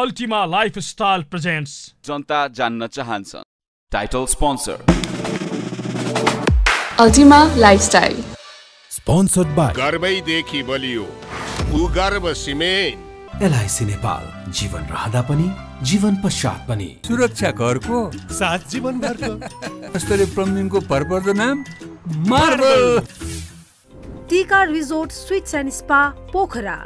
Ultima lifestyle presents जनता जान्न चाहन्छ title sponsor Ultima lifestyle sponsored by गर्वैदेखि बलियो भूगर्भ सिमेन्ट एलआइसी नेपाल जीवन रहँदा पनि जीवन पश्चात पनि सुरक्षा घरको साथ जीवन घरको स्तरीय भरपर्दो नाम मार्बल टिका resort suites and spa Pokhara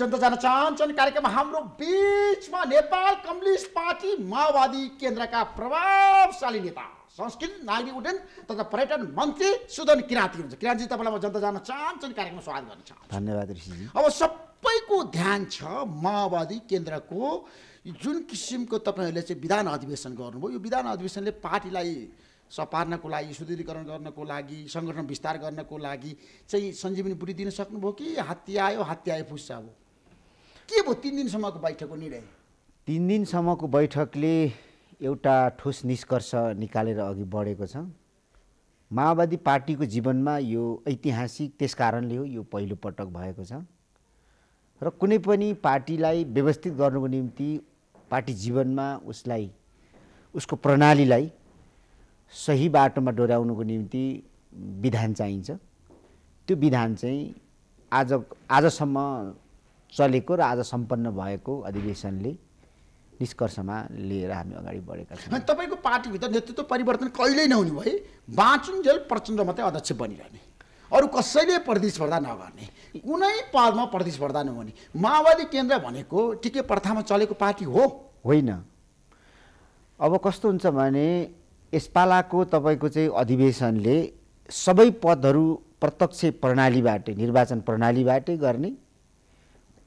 जनता जान चाहन्छन् कार्यक्रम हाम्रो बिचमा नेपाल कम्युनिस्ट पार्टी माओवादी केन्द्रका प्रभावशाली नेता संस्कृत नागरिक उड्डयन तथा पर्यटन मन्त्री सुदन किराँती हुन्छ किराँतजी तपाईँलाई म जनता जान चाहन्छन् कार्यक्रममा स्वागत गर्न चाहन्छु धन्यवाद ऋषिजी अब सबैको ध्यान छ माओवादी केन्द्रको जुन किसिमको तपाईँहरूले चाहिँ विधान अधिवेशन गर्नुभयो यो विधान अधिवेशनले पार्टीलाई सपार्नको लागि सुदृढीकरण गर्नको लागि सङ्गठन विस्तार गर्नको लागि चाहिँ सञ्जीवनी बुढी दिन सक्नुभयो कि हात्ती आयो हात्ती आयो फुस्छ अब के भयो तिन दिनसम्मको बैठकको निर्णय तिन दिनसम्मको बैठकले एउटा ठोस निष्कर्ष निकालेर अघि बढेको छ माओवादी पार्टीको जीवनमा यो ऐतिहासिक त्यस कारणले हो यो पहिलोपटक भएको छ र कुनै पनि पार्टीलाई व्यवस्थित गर्नुको निम्ति पार्टी जीवनमा उसलाई उसको प्रणालीलाई सही बाटोमा डोर्याउनुको निम्ति विधान चाहिन्छ त्यो विधान चाहिँ आज आजसम्म चलेको र आज सम्पन्न भएको अधिवेशनले निष्कर्षमा लिएर हामी अगाडि बढेका छौँ तपाईँको पार्टीभित्र नेतृत्व परिवर्तन कहिल्यै नहुने भए बाँचुन्जेल प्रचण्ड मात्रै अध्यक्ष बनिरहने अरू कसैले प्रतिस्पर्धा नगर्ने कुनै पदमा प्रतिस्पर्धा नहुने माओवादी केन्द्र भनेको टिके प्रथामा चलेको पार्टी हो होइन अब कस्तो हुन्छ भने यसपालाको तपाईँको चाहिँ अधिवेशनले सबै पदहरू प्रत्यक्ष प्रणालीबाटै निर्वाचन प्रणालीबाटै गर्ने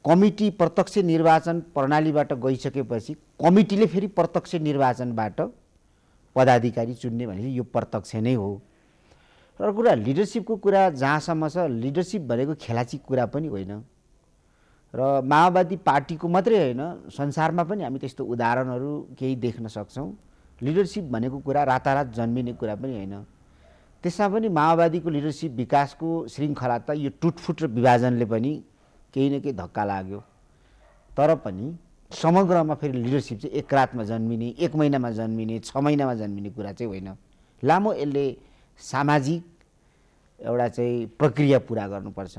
कमिटी प्रत्यक्ष निर्वाचन प्रणालीबाट गइसकेपछि कमिटीले फेरि प्रत्यक्ष निर्वाचनबाट पदाधिकारी चुन्ने भनेपछि यो प्रत्यक्ष नै हो र कुरा लिडरसिपको कुरा जहाँसम्म छ लिडरसिप भनेको खेलाची कुरा पनि होइन र माओवादी पार्टीको मात्रै होइन संसारमा पनि हामी त्यस्तो उदाहरणहरू केही देख्न सक्छौँ लिडरसिप भनेको कुरा रातारात जन्मिने कुरा पनि होइन त्यसमा पनि माओवादीको लिडरसिप विकासको श्रृङ्खला त यो टुटफुट र विभाजनले पनि केही न केही धक्का लाग्यो तर पनि समग्रमा फेरि लिडरसिप चाहिँ एक रातमा जन्मिने एक महिनामा जन्मिने छ महिनामा जन्मिने कुरा चाहिँ होइन लामो यसले सामाजिक एउटा चाहिँ प्रक्रिया पुरा गर्नुपर्छ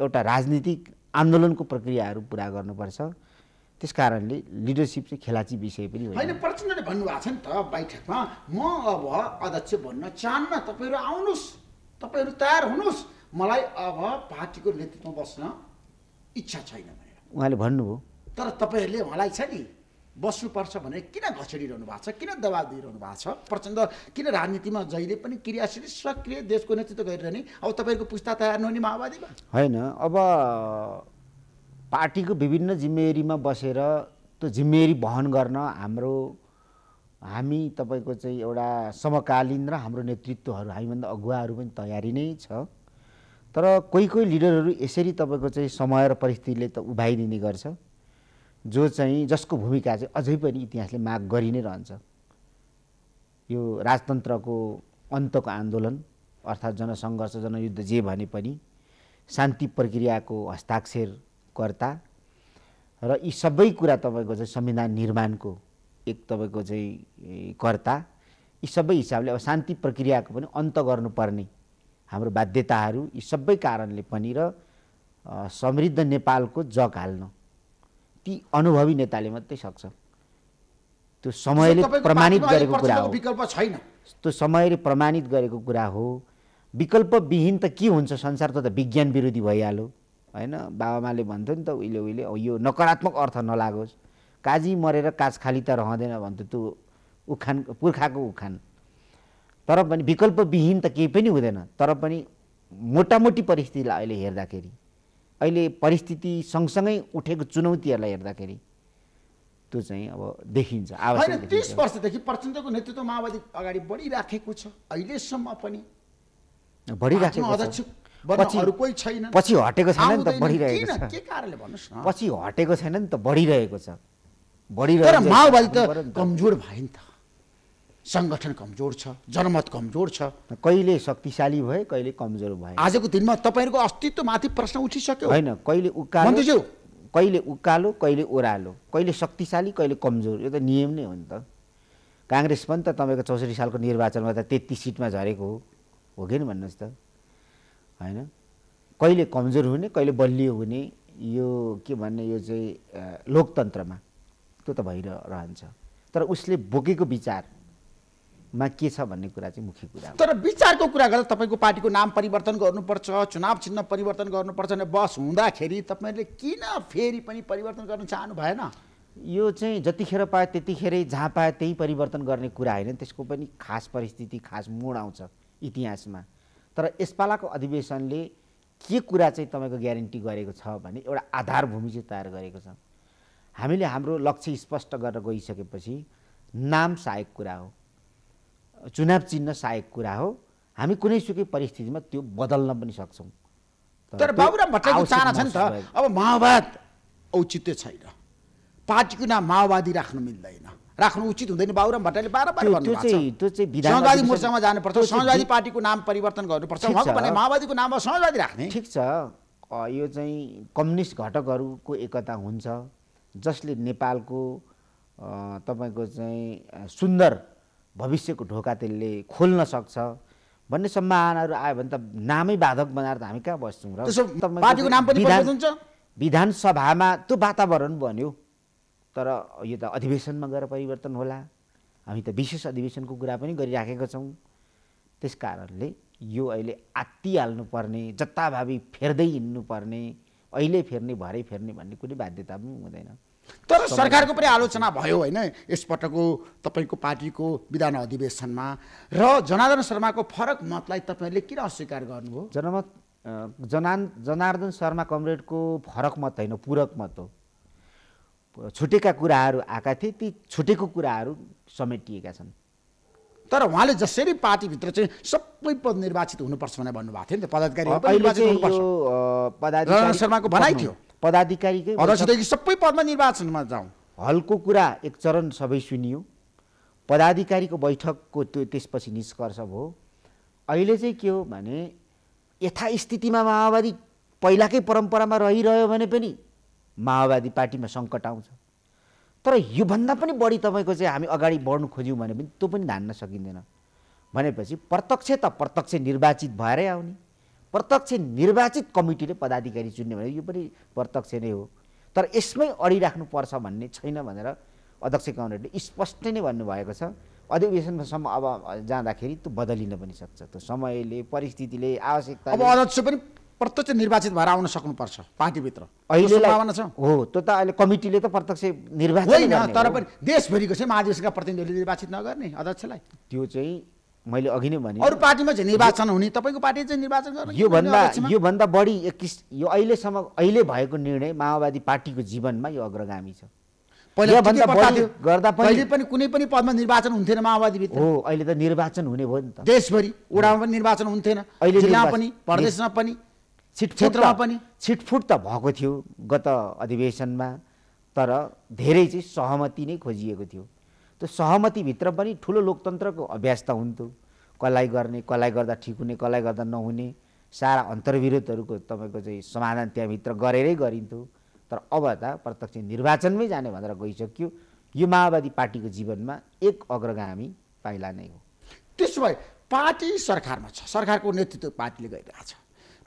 एउटा राजनीतिक आन्दोलनको प्रक्रियाहरू पुरा गर्नुपर्छ त्यस कारणले लिडरसिप चाहिँ खेलाची विषय पनि होइन प्रचण्डले भन्नुभएको छ नि त बैठकमा म अब अध्यक्ष भन्न चाहन्न तपाईँहरू आउनुहोस् तपाईँहरू तयार हुनुहोस् मलाई अब पार्टीको नेतृत्वमा बस्न इच्छा छैन भनेर उहाँले भन्नुभयो तर तपाईँहरूले उहाँलाई छ नि बस्नुपर्छ भने किन घसिडिरहनु भएको छ किन दबाब दिइरहनु भएको छ प्रचण्ड किन राजनीतिमा जहिले पनि क्रियाशील सक्रिय देशको नेतृत्व गरिरहने अब तपाईँहरूको पुस्ता तयार नहुने माओवादीमा होइन अब पार्टीको विभिन्न जिम्मेवारीमा बसेर त्यो जिम्मेवारी वहन गर्न हाम्रो हामी तपाईँको चाहिँ एउटा समकालीन र हाम्रो नेतृत्वहरू हामीभन्दा अगुवाहरू पनि तयारी नै छ तर कोही कोही लिडरहरू यसरी तपाईँको चाहिँ समय र परिस्थितिले त उभाइदिने गर्छ जो चाहिँ जसको भूमिका चाहिँ अझै पनि इतिहासले माग गरि नै रहन्छ यो राजतन्त्रको अन्तको आन्दोलन अर्थात् जनसङ्घर्ष जनयुद्ध जे भने पनि शान्ति प्रक्रियाको हस्ताक्षरकर्ता र यी सबै कुरा तपाईँको चाहिँ संविधान निर्माणको एक तपाईँको चाहिँ कर्ता यी सबै हिसाबले अब शान्ति प्रक्रियाको पनि अन्त गर्नुपर्ने हाम्रो बाध्यताहरू यी सबै कारणले पनि र समृद्ध नेपालको जग हाल्न ती अनुभवी नेताले मात्रै सक्छ त्यो समयले प्रमाणित गरेको कुरा हो विकल्प छैन त्यो समयले प्रमाणित गरेको कुरा हो विकल्पविहीन त के हुन्छ संसार त विज्ञान विरोधी भइहाल्यो होइन बाबामाले भन्थ्यो नि त उहिले उहिले यो नकारात्मक अर्थ नलागोस् काजी मरेर काज खाली त रहँदैन भन्थ्यो त्यो उखान पुर्खाको उखान तर पनि विकल्पविहीन त केही पनि हुँदैन तर पनि मोटामोटी परिस्थितिलाई अहिले हेर्दाखेरि अहिले परिस्थिति सँगसँगै उठेको चुनौतीहरूलाई हेर्दाखेरि त्यो चाहिँ अब देखिन्छ होइन तिस वर्षदेखि प्रचण्डको नेतृत्व माओवादी अगाडि बढिराखेको छ अहिलेसम्म पनि बढिराखेको छैन पछि हटेको छैन नि त बढिरहेको छ के कारणले भन्नुहोस् पछि हटेको छैन नि त बढिरहेको छ बढिरहेको माओवादी त कमजोर भयो नि त सङ्गठन कमजोर छ जनमत कमजोर छ कहिले शक्तिशाली भए कहिले कमजोर भए आजको दिनमा तपाईँहरूको अस्तित्वमाथि प्रश्न उठिसक्यो होइन कहिले उकालो कहिले उकालो कहिले ओह्रालो कहिले शक्तिशाली कहिले कमजोर यो त नियम नै हो नि त काङ्ग्रेस पनि त तपाईँको चौसठी सालको निर्वाचनमा त तेत्तिस सिटमा झरेको हो हो कि भन्नुहोस् त होइन कहिले कमजोर हुने कहिले बलियो हुने यो के भन्ने यो चाहिँ लोकतन्त्रमा त्यो त भइरहन्छ तर उसले बोकेको विचार मा के छ भन्ने कुरा चाहिँ मुख्य कुरा हो तर विचारको कुरा गर्दा तपाईँको पार्टीको नाम परिवर्तन गर्नुपर्छ चुनाव चिन्ह परिवर्तन गर्नुपर्छ भने बस हुँदाखेरि तपाईँहरूले किन फेरि पनि परिवर्तन गर्न चाहनु भएन यो चाहिँ जतिखेर पायो त्यतिखेरै जहाँ पायो त्यही परिवर्तन गर्ने कुरा होइन त्यसको पनि खास परिस्थिति खास मोड आउँछ इतिहासमा तर यसपालाको अधिवेशनले के कुरा चाहिँ तपाईँको ग्यारेन्टी गरेको छ भने एउटा आधारभूमि चाहिँ तयार गरेको छ हामीले हाम्रो लक्ष्य स्पष्ट गरेर गइसकेपछि नाम सहायक कुरा हो चुनाव चिन्ह सहायक कुरा हो हामी कुनै सुकै परिस्थितिमा त्यो बदल्न पनि सक्छौँ तर बाबुराम भट्टराईको चाहना छ नि त अब माओवाद औचित्य छैन पार्टीको नाम माओवादी राख्नु मिल्दैन राख्नु उचित हुँदैन बाबुराम भट्टराईले त्यो चाहिँ समाजवादी मोर्चामा जानुपर्छ समाजवादी पार्टीको नाम परिवर्तन गर्नुपर्छ माओवादीको नाममा समाजवादी राख्ने ठिक छ यो चाहिँ कम्युनिस्ट घटकहरूको एकता हुन्छ जसले नेपालको तपाईँको चाहिँ सुन्दर भविष्यको ढोका त्यसले खोल्न सक्छ भन्ने सम्भावनाहरू आयो भने त नामै बाधक बनाएर त हामी कहाँ बस्छौँ र पार्टीको नाम पनि हुन्छ विधानसभामा त्यो वातावरण बन्यो तर यो त अधिवेशनमा गएर परिवर्तन होला हामी त विशेष अधिवेशनको कुरा पनि गरिराखेका छौँ त्यस कारणले यो अहिले आत्तिहाल्नुपर्ने जताभावी फेर्दै हिँड्नुपर्ने अहिले फेर्ने भरै फेर्ने भन्ने कुनै बाध्यता पनि हुँदैन तर सरकारको पनि आलोचना भयो होइन यसपटकको तपाईँको पार्टीको विधान अधिवेशनमा र जनार्दन शर्माको फरक मतलाई तपाईँहरूले किन अस्वीकार गर्नुभयो जनमत जना जनार्दन शर्मा कमरेडको फरक मत होइन पूरक मत हो छुटेका कुराहरू आएका थिए ती छुटेको कुराहरू समेटिएका छन् तर उहाँले जसरी पार्टीभित्र चाहिँ सबै पद निर्वाचित हुनुपर्छ भनेर भन्नुभएको थियो नि त पदाधिकारी शर्माको भनाइ थियो पदाधिकारीकै अध्यक्षदेखि सबै पदमा निर्वाचनमा जाउँ हलको कुरा एक चरण सबै सुनियो पदाधिकारीको बैठकको त्यो त्यसपछि निष्कर्ष भयो अहिले चाहिँ के हो भने यथास्थितिमा माओवादी पहिलाकै परम्परामा रहिरह्यो भने पनि माओवादी पार्टीमा सङ्कट आउँछ तर योभन्दा पनि बढी तपाईँको चाहिँ हामी अगाडि बढ्नु खोज्यौँ भने पनि त्यो पनि धान्न सकिँदैन भनेपछि प्रत्यक्ष त प्रत्यक्ष निर्वाचित भएरै आउने प्रत्यक्ष निर्वाचित कमिटीले पदाधिकारी चुन्ने भने यो पनि प्रत्यक्ष नै हो तर यसमै अडिराख्नुपर्छ भन्ने छैन भनेर अध्यक्ष काउन्डले स्पष्ट नै भन्नुभएको छ अधिवेशनसम्म अब जाँदाखेरि त्यो बदलिन पनि सक्छ त्यो समयले परिस्थितिले आवश्यकता अब अध्यक्ष पनि प्रत्यक्ष निर्वाचित भएर आउन सक्नुपर्छ पार्टीभित्र हो त्यो त अहिले कमिटीले त प्रत्यक्ष निर्वाचित होइन तर पनि देशभरिको चाहिँ महाधिवेशनका प्रतिनिधिहरूले निर्वाचित नगर्ने अध्यक्षलाई त्यो चाहिँ मैले अघि नै भने अरू पार्टीमा चाहिँ निर्वाचन हुने तपाईँको पार्टी चाहिँ निर्वाचन योभन्दा योभन्दा बढी एक्किस यो अहिलेसम्म अहिले भएको निर्णय माओवादी पार्टीको जीवनमा यो अग्रगामी छ गर्दा पहिले पनि कुनै पनि पदमा निर्वाचन हुन्थेन माओवादी हो अहिले त निर्वाचन हुने भयो नि त देशभरि उडामा पनि निर्वाचन हुन्थेन अहिले जिल्ला पनि प्रदेशमा पनि क्षेत्रमा पनि छिटफुट त भएको थियो गत अधिवेशनमा तर धेरै चाहिँ सहमति नै खोजिएको थियो त्यो सहमतिभित्र पनि ठुलो लोकतन्त्रको अभ्यास त हुन्थ्यो कसलाई गर्ने कसलाई गर्दा ठिक हुने कसलाई गर्दा नहुने सारा अन्तर्विरोधहरूको तपाईँको चाहिँ समाधान त्यहाँभित्र गरेरै गरिन्थ्यो तर अब त प्रत्यक्ष निर्वाचनमै जाने भनेर गइसक्यो यो माओवादी पार्टीको जीवनमा एक अग्रगामी पाइला नै हो त्यसो भए पार्टी सरकारमा छ सरकारको नेतृत्व पार्टीले गरिरहेछ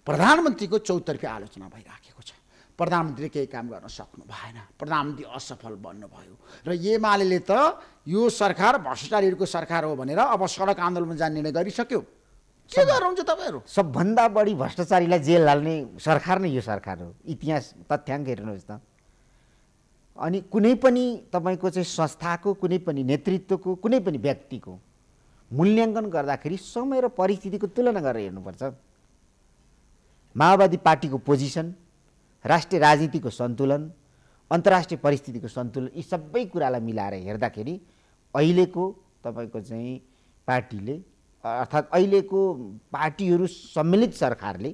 प्रधानमन्त्रीको चौतर्फी आलोचना भइराखेको छ प्रधानमन्त्रीले केही काम गर्न सक्नु भएन प्रधानमन्त्री असफल बन्नुभयो र एमाले त यो सरकार भ्रष्टाचारीहरूको सरकार हो भनेर अब सडक आन्दोलनमा जाने निर्णय गरिसक्यो के गर्नुहुन्छ तपाईँहरू सबभन्दा बढी भ्रष्टाचारीलाई जेल हाल्ने सरकार नै यो सरकार हो इतिहास तथ्याङ्क हेर्नुहोस् त अनि कुनै पनि तपाईँको चाहिँ संस्थाको कुनै पनि नेतृत्वको कुनै पनि व्यक्तिको मूल्याङ्कन गर्दाखेरि समय र परिस्थितिको तुलना गरेर हेर्नुपर्छ माओवादी पार्टीको पोजिसन राष्ट्रिय राजनीतिको सन्तुलन अन्तर्राष्ट्रिय परिस्थितिको सन्तुलन यी सबै कुरालाई मिलाएर हेर्दाखेरि अहिलेको तपाईँको चाहिँ पार्टीले अर्थात् अहिलेको पार्टीहरू सम्मिलित सरकारले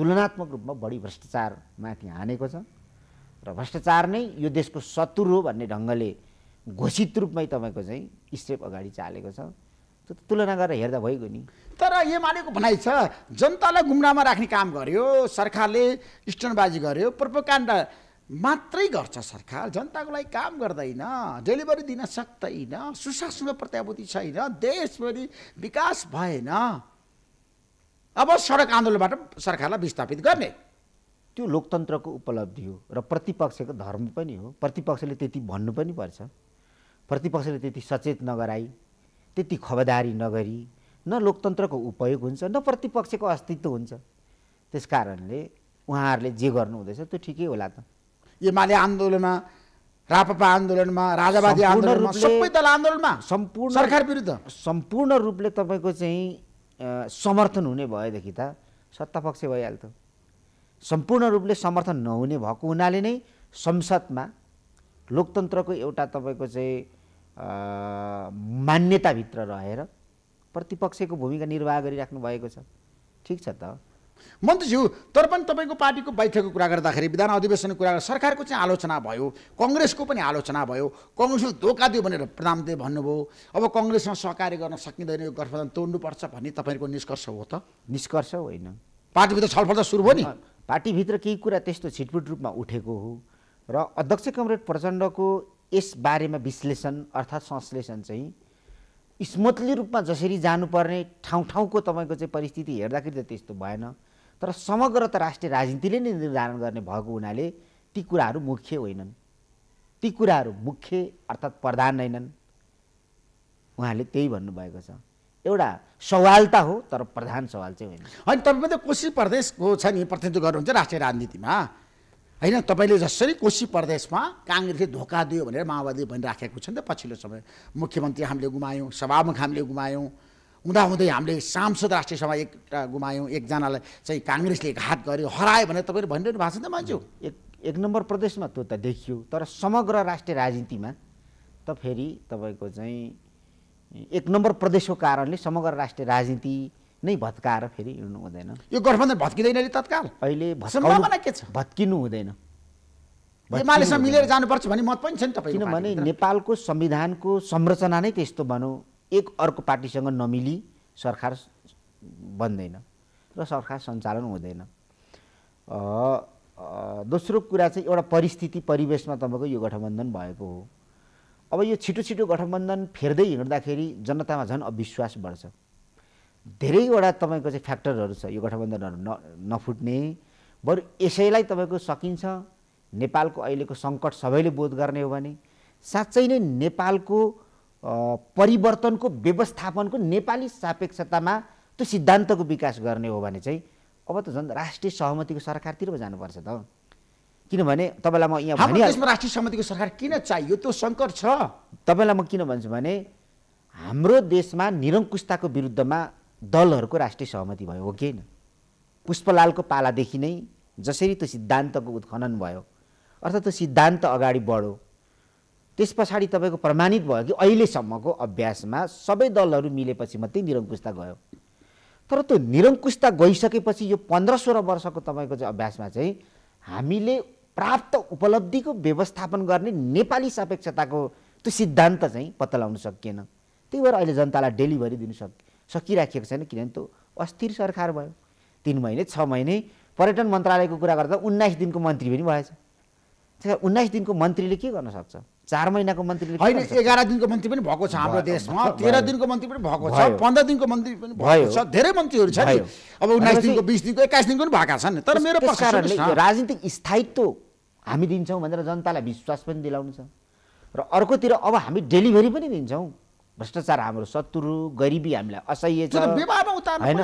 तुलनात्मक रूपमा बढी भ्रष्टाचारमाथि हानेको छ र भ्रष्टाचार नै यो देशको शत्रु हो भन्ने ढङ्गले घोषित रूपमै तपाईँको चाहिँ स्टेप अगाडि चालेको छ तुलना गरेर हेर्दा भइगयो नि तर एमालेको भनाइ छ जनतालाई गुमरामा राख्ने काम गर्यो सरकारले स्टनबाजी गर्यो प्रपोकाण्ड मात्रै गर्छ सरकार जनताको लागि काम गर्दैन डेलिभरी दिन सक्दैन सुशासनको प्रत्याभूति छैन देशभरि विकास भएन अब सडक आन्दोलनबाट सरकारलाई विस्थापित गर्ने त्यो लोकतन्त्रको उपलब्धि हो र प्रतिपक्षको धर्म पनि हो प्रतिपक्षले त्यति भन्नु पनि पर्छ प्रतिपक्षले त्यति सचेत नगराई त्यति खबरदारी नगरी न लोकतन्त्रको उपयोग हुन्छ न प्रतिपक्षको अस्तित्व हुन्छ त्यस कारणले उहाँहरूले जे गर्नु हुँदैछ त्यो ठिकै होला त एमाले आन्दोलनमा रापपा आन्दोलनमा राजावादी आन्दोलनमा सबै दल आन्दोलनमा सम्पूर्ण सरकार विरुद्ध सम्पूर्ण रूपले तपाईँको चाहिँ समर्थन हुने भएदेखि त सत्तापक्ष भइहाल्थ्यो सम्पूर्ण रूपले समर्थन नहुने भएको हुनाले नै संसदमा लोकतन्त्रको एउटा तपाईँको चाहिँ मान्यताभित्र रहेर प्रतिपक्षको भूमिका निर्वाह गरिराख्नु भएको छ ठिक छ त मन्त्रीज्यू तर पनि तपाईँको पार्टीको बैठकको कुरा गर्दाखेरि विधान अधिवेशनको कुरा गर्दा सरकारको चाहिँ आलोचना भयो कङ्ग्रेसको पनि आलोचना भयो कङ्ग्रेसले धोका दियो भनेर प्रधानमन्त्री भन्नुभयो अब कङ्ग्रेसमा सहकार्य गर्न सकिँदैन यो गठबन्धन तोड्नुपर्छ भन्ने तपाईँको निष्कर्ष हो त निष्कर्ष होइन पार्टीभित्र छलफल त सुरु भयो नि पार्टीभित्र केही कुरा त्यस्तो छिटपुट रूपमा उठेको हो र अध्यक्ष कमरेड प्रचण्डको यस बारेमा विश्लेषण अर्थात् संश्लेषण चाहिँ स्मुथली रूपमा जसरी जानुपर्ने ठाउँ ठाउँको तपाईँको चाहिँ परिस्थिति हेर्दाखेरि त त्यस्तो भएन तर समग्र त राष्ट्रिय राजनीतिले नै निर्धारण गर्ने भएको हुनाले ती कुराहरू मुख्य होइनन् ती कुराहरू मुख्य अर्थात् प्रधान होइनन् उहाँले त्यही भन्नुभएको छ एउटा सवाल त हो तर प्रधान सवाल चाहिँ होइन होइन तपाईँ त कोसी प्रदेशको छ नि प्रतिनिधित्व गर्नुहुन्छ राष्ट्रिय राजनीतिमा होइन तपाईँले जसरी कोशी प्रदेशमा काङ्ग्रेसले धोका दियो भनेर माओवादी भनिराखेको छ नि त पछिल्लो समय मुख्यमन्त्री हामीले गुमायौँ सभामुख हामीले गुमायौँ हुँदाहुँदै हामीले सांसद राष्ट्रिय सभा एकटा गुमायौँ एकजनालाई चाहिँ काङ्ग्रेसले घात गर्यो हरायो भनेर तपाईँले भनिरहनु भएको छ नि त मान्छे एक एक नम्बर प्रदेशमा त्यो त देखियो तर समग्र राष्ट्रिय राजनीतिमा त फेरि तपाईँको चाहिँ एक नम्बर प्रदेशको कारणले समग्र राष्ट्रिय राजनीति नै भत्काएर फेरि हिँड्नु हुँदैन यो गठबन्धन भत्किँदैन अहिले तत्काल अहिले सम्भावना के छ भत्किनु हुँदैन मिलेर जानुपर्छ भन्ने मत पनि छ नि तपाईँ किनभने नेपालको संविधानको संरचना नै त्यस्तो भनौँ एक अर्को पार्टीसँग नमिली सरकार बन्दैन र सरकार सञ्चालन हुँदैन दोस्रो कुरा चाहिँ एउटा परिस्थिति परिवेशमा तपाईँको यो गठबन्धन भएको हो अब यो छिटो छिटो गठबन्धन फेर्दै हिँड्दाखेरि जनतामा झन् अविश्वास बढ्छ धेरैवटा तपाईँको चाहिँ फ्याक्टरहरू छ यो गठबन्धनहरू न नफुट्ने बरु यसैलाई तपाईँको सकिन्छ नेपालको अहिलेको सङ्कट सबैले बोध गर्ने हो भने साँच्चै नै नेपालको परिवर्तनको व्यवस्थापनको नेपाली सापेक्षतामा त्यो सिद्धान्तको विकास गर्ने हो भने चाहिँ अब त झन् राष्ट्रिय सहमतिको सरकारतिर पो जानुपर्छ त किनभने तपाईँलाई म यहाँ भनिहाल्छु राष्ट्रिय सहमतिको सरकार किन चाहियो त्यो सङ्कट छ तपाईँलाई म किन भन्छु भने हाम्रो देशमा निरङ्कुशताको विरुद्धमा दलहरूको राष्ट्रिय सहमति भयो हो कि होइन पुष्पलालको पालादेखि नै जसरी त्यो सिद्धान्तको उत्खनन भयो अर्थात् त्यो सिद्धान्त अगाडि बढ्यो त्यस पछाडि तपाईँको प्रमाणित भयो कि अहिलेसम्मको अभ्यासमा सबै दलहरू मिलेपछि मात्रै निरङ्कुशता गयो तर त्यो निरङ्कुशता गइसकेपछि यो पन्ध्र सोह्र वर्षको तपाईँको चाहिँ अभ्यासमा चाहिँ हामीले प्राप्त उपलब्धिको व्यवस्थापन गर्ने नेपाली सापेक्षताको त्यो सिद्धान्त चाहिँ पत्ता लगाउन सकिएन त्यही भएर अहिले जनतालाई डेलिभरी दिनु सक सकिराखेको छैन किनभने त्यो अस्थिर सरकार भयो तिन महिने छ महिने पर्यटन मन्त्रालयको कुरा गर्दा उन्नाइस दिनको मन्त्री पनि भएछ त्यसै उन्नाइस दिनको मन्त्रीले के गर्न सक्छ चार महिनाको मन्त्रीले होइन एघार दिनको मन्त्री पनि भएको छ हाम्रो देशमा तेह्र दिनको मन्त्री पनि भएको छ पन्ध्र दिनको मन्त्री पनि भएको छ धेरै मन्त्रीहरू छ अब उन्नाइस दिनको बिस दिनको एक्काइस दिनको पनि भएका छन् तर मेरो राजनीतिक स्थायित्व हामी दिन्छौँ भनेर जनतालाई विश्वास पनि दिलाउनु छ र अर्कोतिर अब हामी डेलिभरी पनि दिन्छौँ भ्रष्टाचार हाम्रो शत्रु गरिबी हामीलाई असह्य छ होइन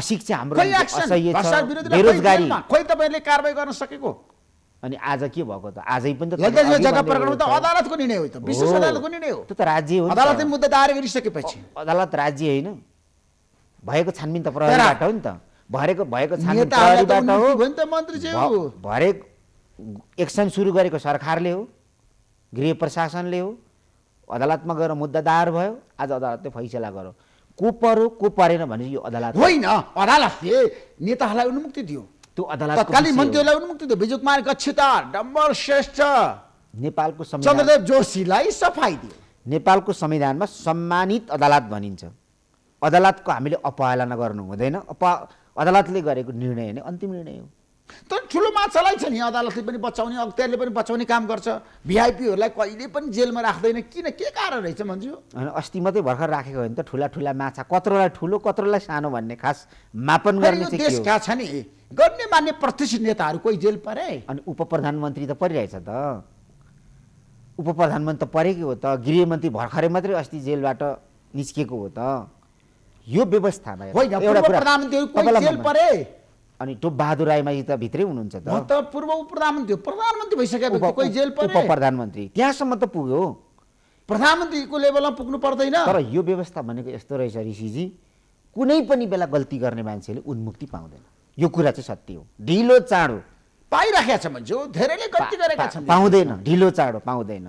अशिक्षा हाम्रो असह्य छ बेरोजगारी खोइ तपाईँले कारवाही गर्न सकेको अनि आज के भएको त आजै पनि त त अदालतको निर्णय हो त विशेष अदालतको निर्णय हो त्यो त राज्य हो अदालतले मुद्दा दायर गरिसकेपछि अदालत राज्य होइन भएको छानबिन त प्रहरीबाट हो नि त भरेको भएको छानबिन हो भरे एक्सन सुरु गरेको सरकारले हो गृह प्रशासनले हो अदालतमा गएर मुद्दा दायर भयो आज अदालतले फैसला गर्यो को पर्यो को परेन भने यो अदालत होइन अदालतले नेताहरूलाई उन्मुक्ति दियो त्यो अदालत मन्त्रीहरूलाई उन्मुक्ति दियो विजय कुमार गच्छिता डम्बर श्रेष्ठ नेपालको चन्द्रदेव जोशीलाई सफाइ दियो नेपालको संविधानमा सम्मानित अदालत भनिन्छ अदालतको हामीले अपहेलना गर्नु हुँदैन अप अदालतले गरेको निर्णय नै अन्तिम निर्णय हो तर ठुलो माछालाई छ नि अदालतले पनि बचाउने अख्तियारले पनि बचाउने काम गर्छ भिआइपीहरूलाई कहिले पनि जेलमा राख्दैन किन के कारण रहेछ भन्छु होइन अस्ति मात्रै भर्खर राखेको हो नि त ठुला ठुला माछा कत्रोलाई ठुलो कत्रोलाई सानो भन्ने खास मापन गर्ने कहाँ छ नि गर्ने मान्ने प्रतिष्ठित नेताहरू कोही जेल परे अनि उप प्रधानमन्त्री त परिरहेछ त उप प्रधानमन्त्री त परेकै हो त गृहमन्त्री भर्खरै मात्रै अस्ति जेलबाट निस्किएको हो त यो व्यवस्थामा जेल परे अनि टोप बहादुर राईमाझी त भित्रै हुनुहुन्छ त त पूर्व उप प्रधानमन्त्री हो प्रधानमन्त्री भइसकेको जेल उप प्रधानमन्त्री त्यहाँसम्म त पुग्यो प्रधानमन्त्रीको लेभलमा पुग्नु पर्दैन तर यो व्यवस्था भनेको यस्तो रहेछ ऋषिजी कुनै पनि बेला गल्ती गर्ने मान्छेले उन्मुक्ति पाउँदैन यो कुरा चाहिँ सत्य हो ढिलो चाँडो पाइराखेका छ मान्छे धेरैले गल्ती गरेका छन् पाउँदैन ढिलो चाँडो पाउँदैन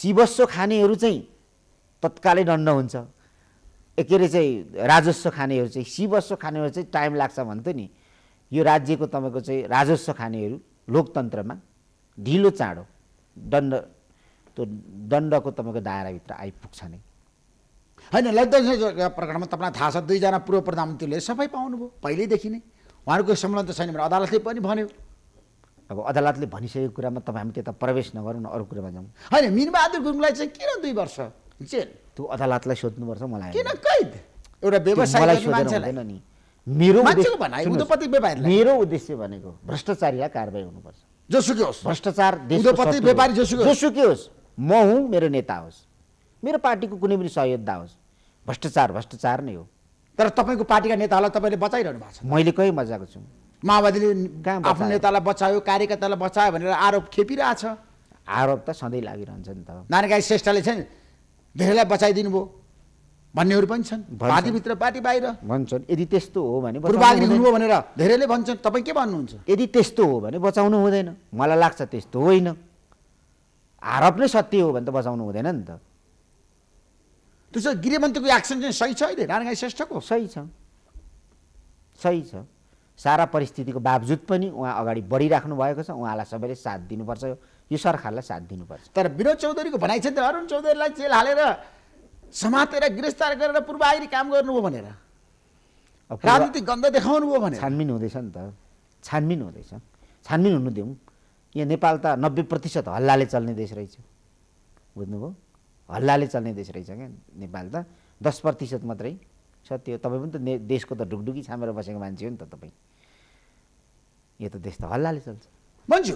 शिवस्व खानेहरू चाहिँ तत्कालै दण्ड हुन्छ के अरे चाहिँ राजस्व खानेहरू चाहिँ शिवस्व खानेहरू चाहिँ टाइम लाग्छ भन्थ्यो नि यो राज्यको तपाईँको चाहिँ राजस्व खानेहरू लोकतन्त्रमा ढिलो चाँडो दण्ड त्यो दण्डको तपाईँको दायराभित्र आइपुग्छ नै होइन लैदलसिंह प्रकरणमा तपाईँलाई थाहा छ दुईजना पूर्व प्रधानमन्त्रीले सफाइ पाउनुभयो पहिल्यैदेखि नै उहाँहरूको सम्बन्ध छैन भने अदालतले पनि भन्यो अब अदालतले भनिसकेको कुरामा तपाईँ हामी त्यता प्रवेश नगरौँ न अरू कुरामा जाउँ होइन मिरबहादुर गुरुङलाई चाहिँ किन दुई वर्ष जेल त्यो अदालतलाई सोध्नुपर्छ मलाई किन कैद एउटा व्यवसाय नि मेरो व्यापारी मेरो उद्देश्य भनेको भ्रष्टाचारीलाई कारवाही हुनुपर्छ जोसुकै होस् भ्रष्टाचार व्यापारी जोसुकै होस् म हुँ मेरो नेता होस् मेरो पार्टीको कुनै पनि सहयोद्धा होस् भ्रष्टाचार भ्रष्टाचार नै हो तर तपाईँको पार्टीका नेताहरूलाई तपाईँले बचाइरहनु भएको छ मैले कहीँ मजाको छु माओवादीले आफ्नो नेतालाई बचायो कार्यकर्तालाई बचायो भनेर आरोप खेपिरहेछ आरोप त सधैँ लागिरहन्छ नि त नानीका श्रेष्ठले चाहिँ धेरैलाई बचाइदिनु भयो भन्नेहरू पनि छन् पार्टीभित्र पार्टी बाहिर भन्छन् यदि त्यस्तो हो भने पूर्वाग्री हुनु भनेर धेरैले भन्छन् तपाईँ के भन्नुहुन्छ यदि त्यस्तो हो भने बचाउनु हुँदैन मलाई लाग्छ त्यस्तो होइन आरोप नै सत्य हो भने त बचाउनु हुँदैन नि त त्यसो गृहमन्त्रीको एक्सन चाहिँ सही छ अहिले नारायण श्रेष्ठको सही छ सही छ सारा परिस्थितिको बावजुद पनि उहाँ अगाडि बढिराख्नु भएको छ उहाँलाई सबैले साथ दिनुपर्छ यो सरकारलाई साथ दिनुपर्छ तर विनोद चौधरीको भनाइ छ त अरुण चौधरीलाई जेल हालेर समातेर गिरफ्तार गरेर आइरी काम गर्नुभयो भनेर राजनीतिक गन्ध देखाउनु भयो भने छानबिन हुँदैछ नि त छानबिन हुँदैछ छानबिन हुनु दिउँ यहाँ नेपाल त नब्बे प्रतिशत हल्लाले चल्ने देश रहेछ बुझ्नुभयो हल्लाले चल्ने देश रहेछ क्या नेपाल त दस प्रतिशत मात्रै छ त्यो तपाईँ पनि त देशको त ढुकढुकी छामेर बसेको मान्छे हो नि त तपाईँ यो त देश त हल्लाले चल्छ भन्छु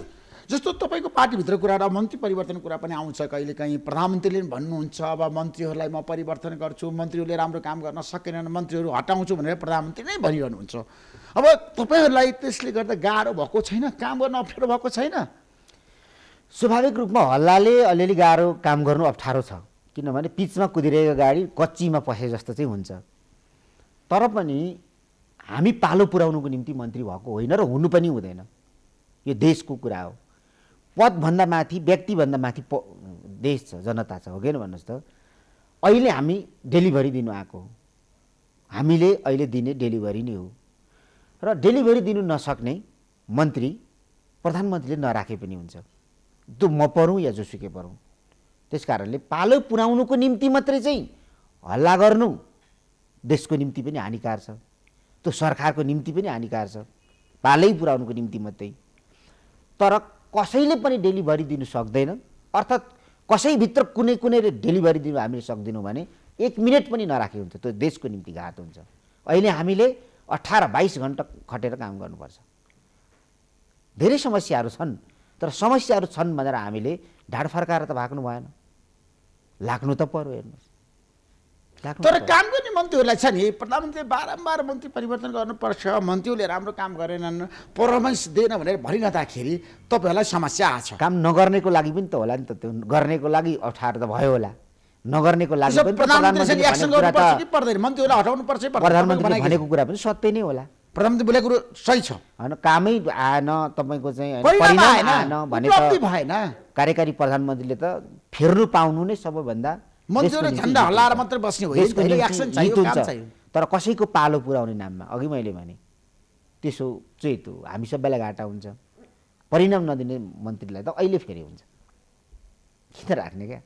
जस्तो तपाईँको पार्टीभित्र कुरा र मन्त्री परिवर्तन कुरा पनि आउँछ कहिलेकाहीँ प्रधानमन्त्रीले पनि भन्नुहुन्छ अब मन्त्रीहरूलाई म परिवर्तन गर्छु मन्त्रीहरूले राम्रो काम गर्न सकेनन् मन्त्रीहरू हटाउँछु भनेर प्रधानमन्त्री नै भनिरहनुहुन्छ अब तपाईँहरूलाई त्यसले गर्दा गाह्रो भएको छैन काम गर्न अप्ठ्यारो भएको छैन स्वाभाविक रूपमा हल्लाले अलिअलि गाह्रो काम गर्नु अप्ठ्यारो छ किनभने पिचमा कुदिरहेको गाडी कच्चीमा पसे जस्तो चाहिँ हुन्छ तर पनि हामी पालो पुर्याउनुको निम्ति मन्त्री भएको होइन र हुनु पनि हुँदैन यो देशको कुरा हो पदभन्दा माथि व्यक्तिभन्दा माथि प देश छ जनता छ हो किन भन्नुहोस् त अहिले हामी डेलिभरी दिनु आएको हो हामीले अहिले दिने डेलिभरी नै हो र डेलिभरी दिनु नसक्ने मन्त्री प्रधानमन्त्रीले नराखे पनि हुन्छ त्यो म परौँ या जोसुकै परौँ त्यस कारणले पालो पुर्याउनुको निम्ति मात्रै चाहिँ हल्ला गर्नु देशको निम्ति पनि हानिकार छ त्यो सरकारको निम्ति पनि हानिकार छ पालै पुर्याउनुको निम्ति मात्रै तर कसैले पनि डेलिभरी दिनु सक्दैन अर्थात् कसैभित्र कुनै कुनैले डेलिभरी दिनु हामीले सक्दैनौँ भने एक मिनट पनि नराखे हुन्छ त्यो देशको निम्ति घात हुन्छ अहिले हामीले अठार बाइस घन्टा खटेर काम गर्नुपर्छ धेरै समस्याहरू छन् तर समस्याहरू छन् भनेर हामीले ढाड फर्काएर त भाग्नु भएन लाग्नु त पर्यो हेर्नुहोस् तर काम गर्ने मन्त्रीहरूलाई छ नि प्रधानमन्त्री बारम्बार मन्त्री परिवर्तन गर्नुपर्छ मन्त्रीहरूले राम्रो काम गरेनन् पर्फर्मेन्स दिएन भनेर भनिरहँदाखेरि तपाईँहरूलाई समस्या आएको छ काम नगर्नेको लागि पनि त होला नि त त्यो गर्नेको लागि अप्ठ्यारो त भयो होला नगर्नेको लागि पनि प्रधानमन्त्रीले भनेको कुरा पनि सत्य नै होला प्रधानमन्त्री बोलेको कुरो सही छ होइन कामै आएन तपाईँको चाहिँ भएन कार्यकारी प्रधानमन्त्रीले त फेर्नु पाउनु नै सबैभन्दा मन्त्रीले झन्डा हल्लाएर मात्रै बस्ने होइन एक्सन चाहियो काम चाहियो तर कसैको पालो पुर्याउने नाममा अघि मैले भने त्यसो चेत हो हामी सबैलाई घाटा हुन्छ परिणाम नदिने मन्त्रीलाई त अहिले फेरि हुन्छ किन राख्ने क्या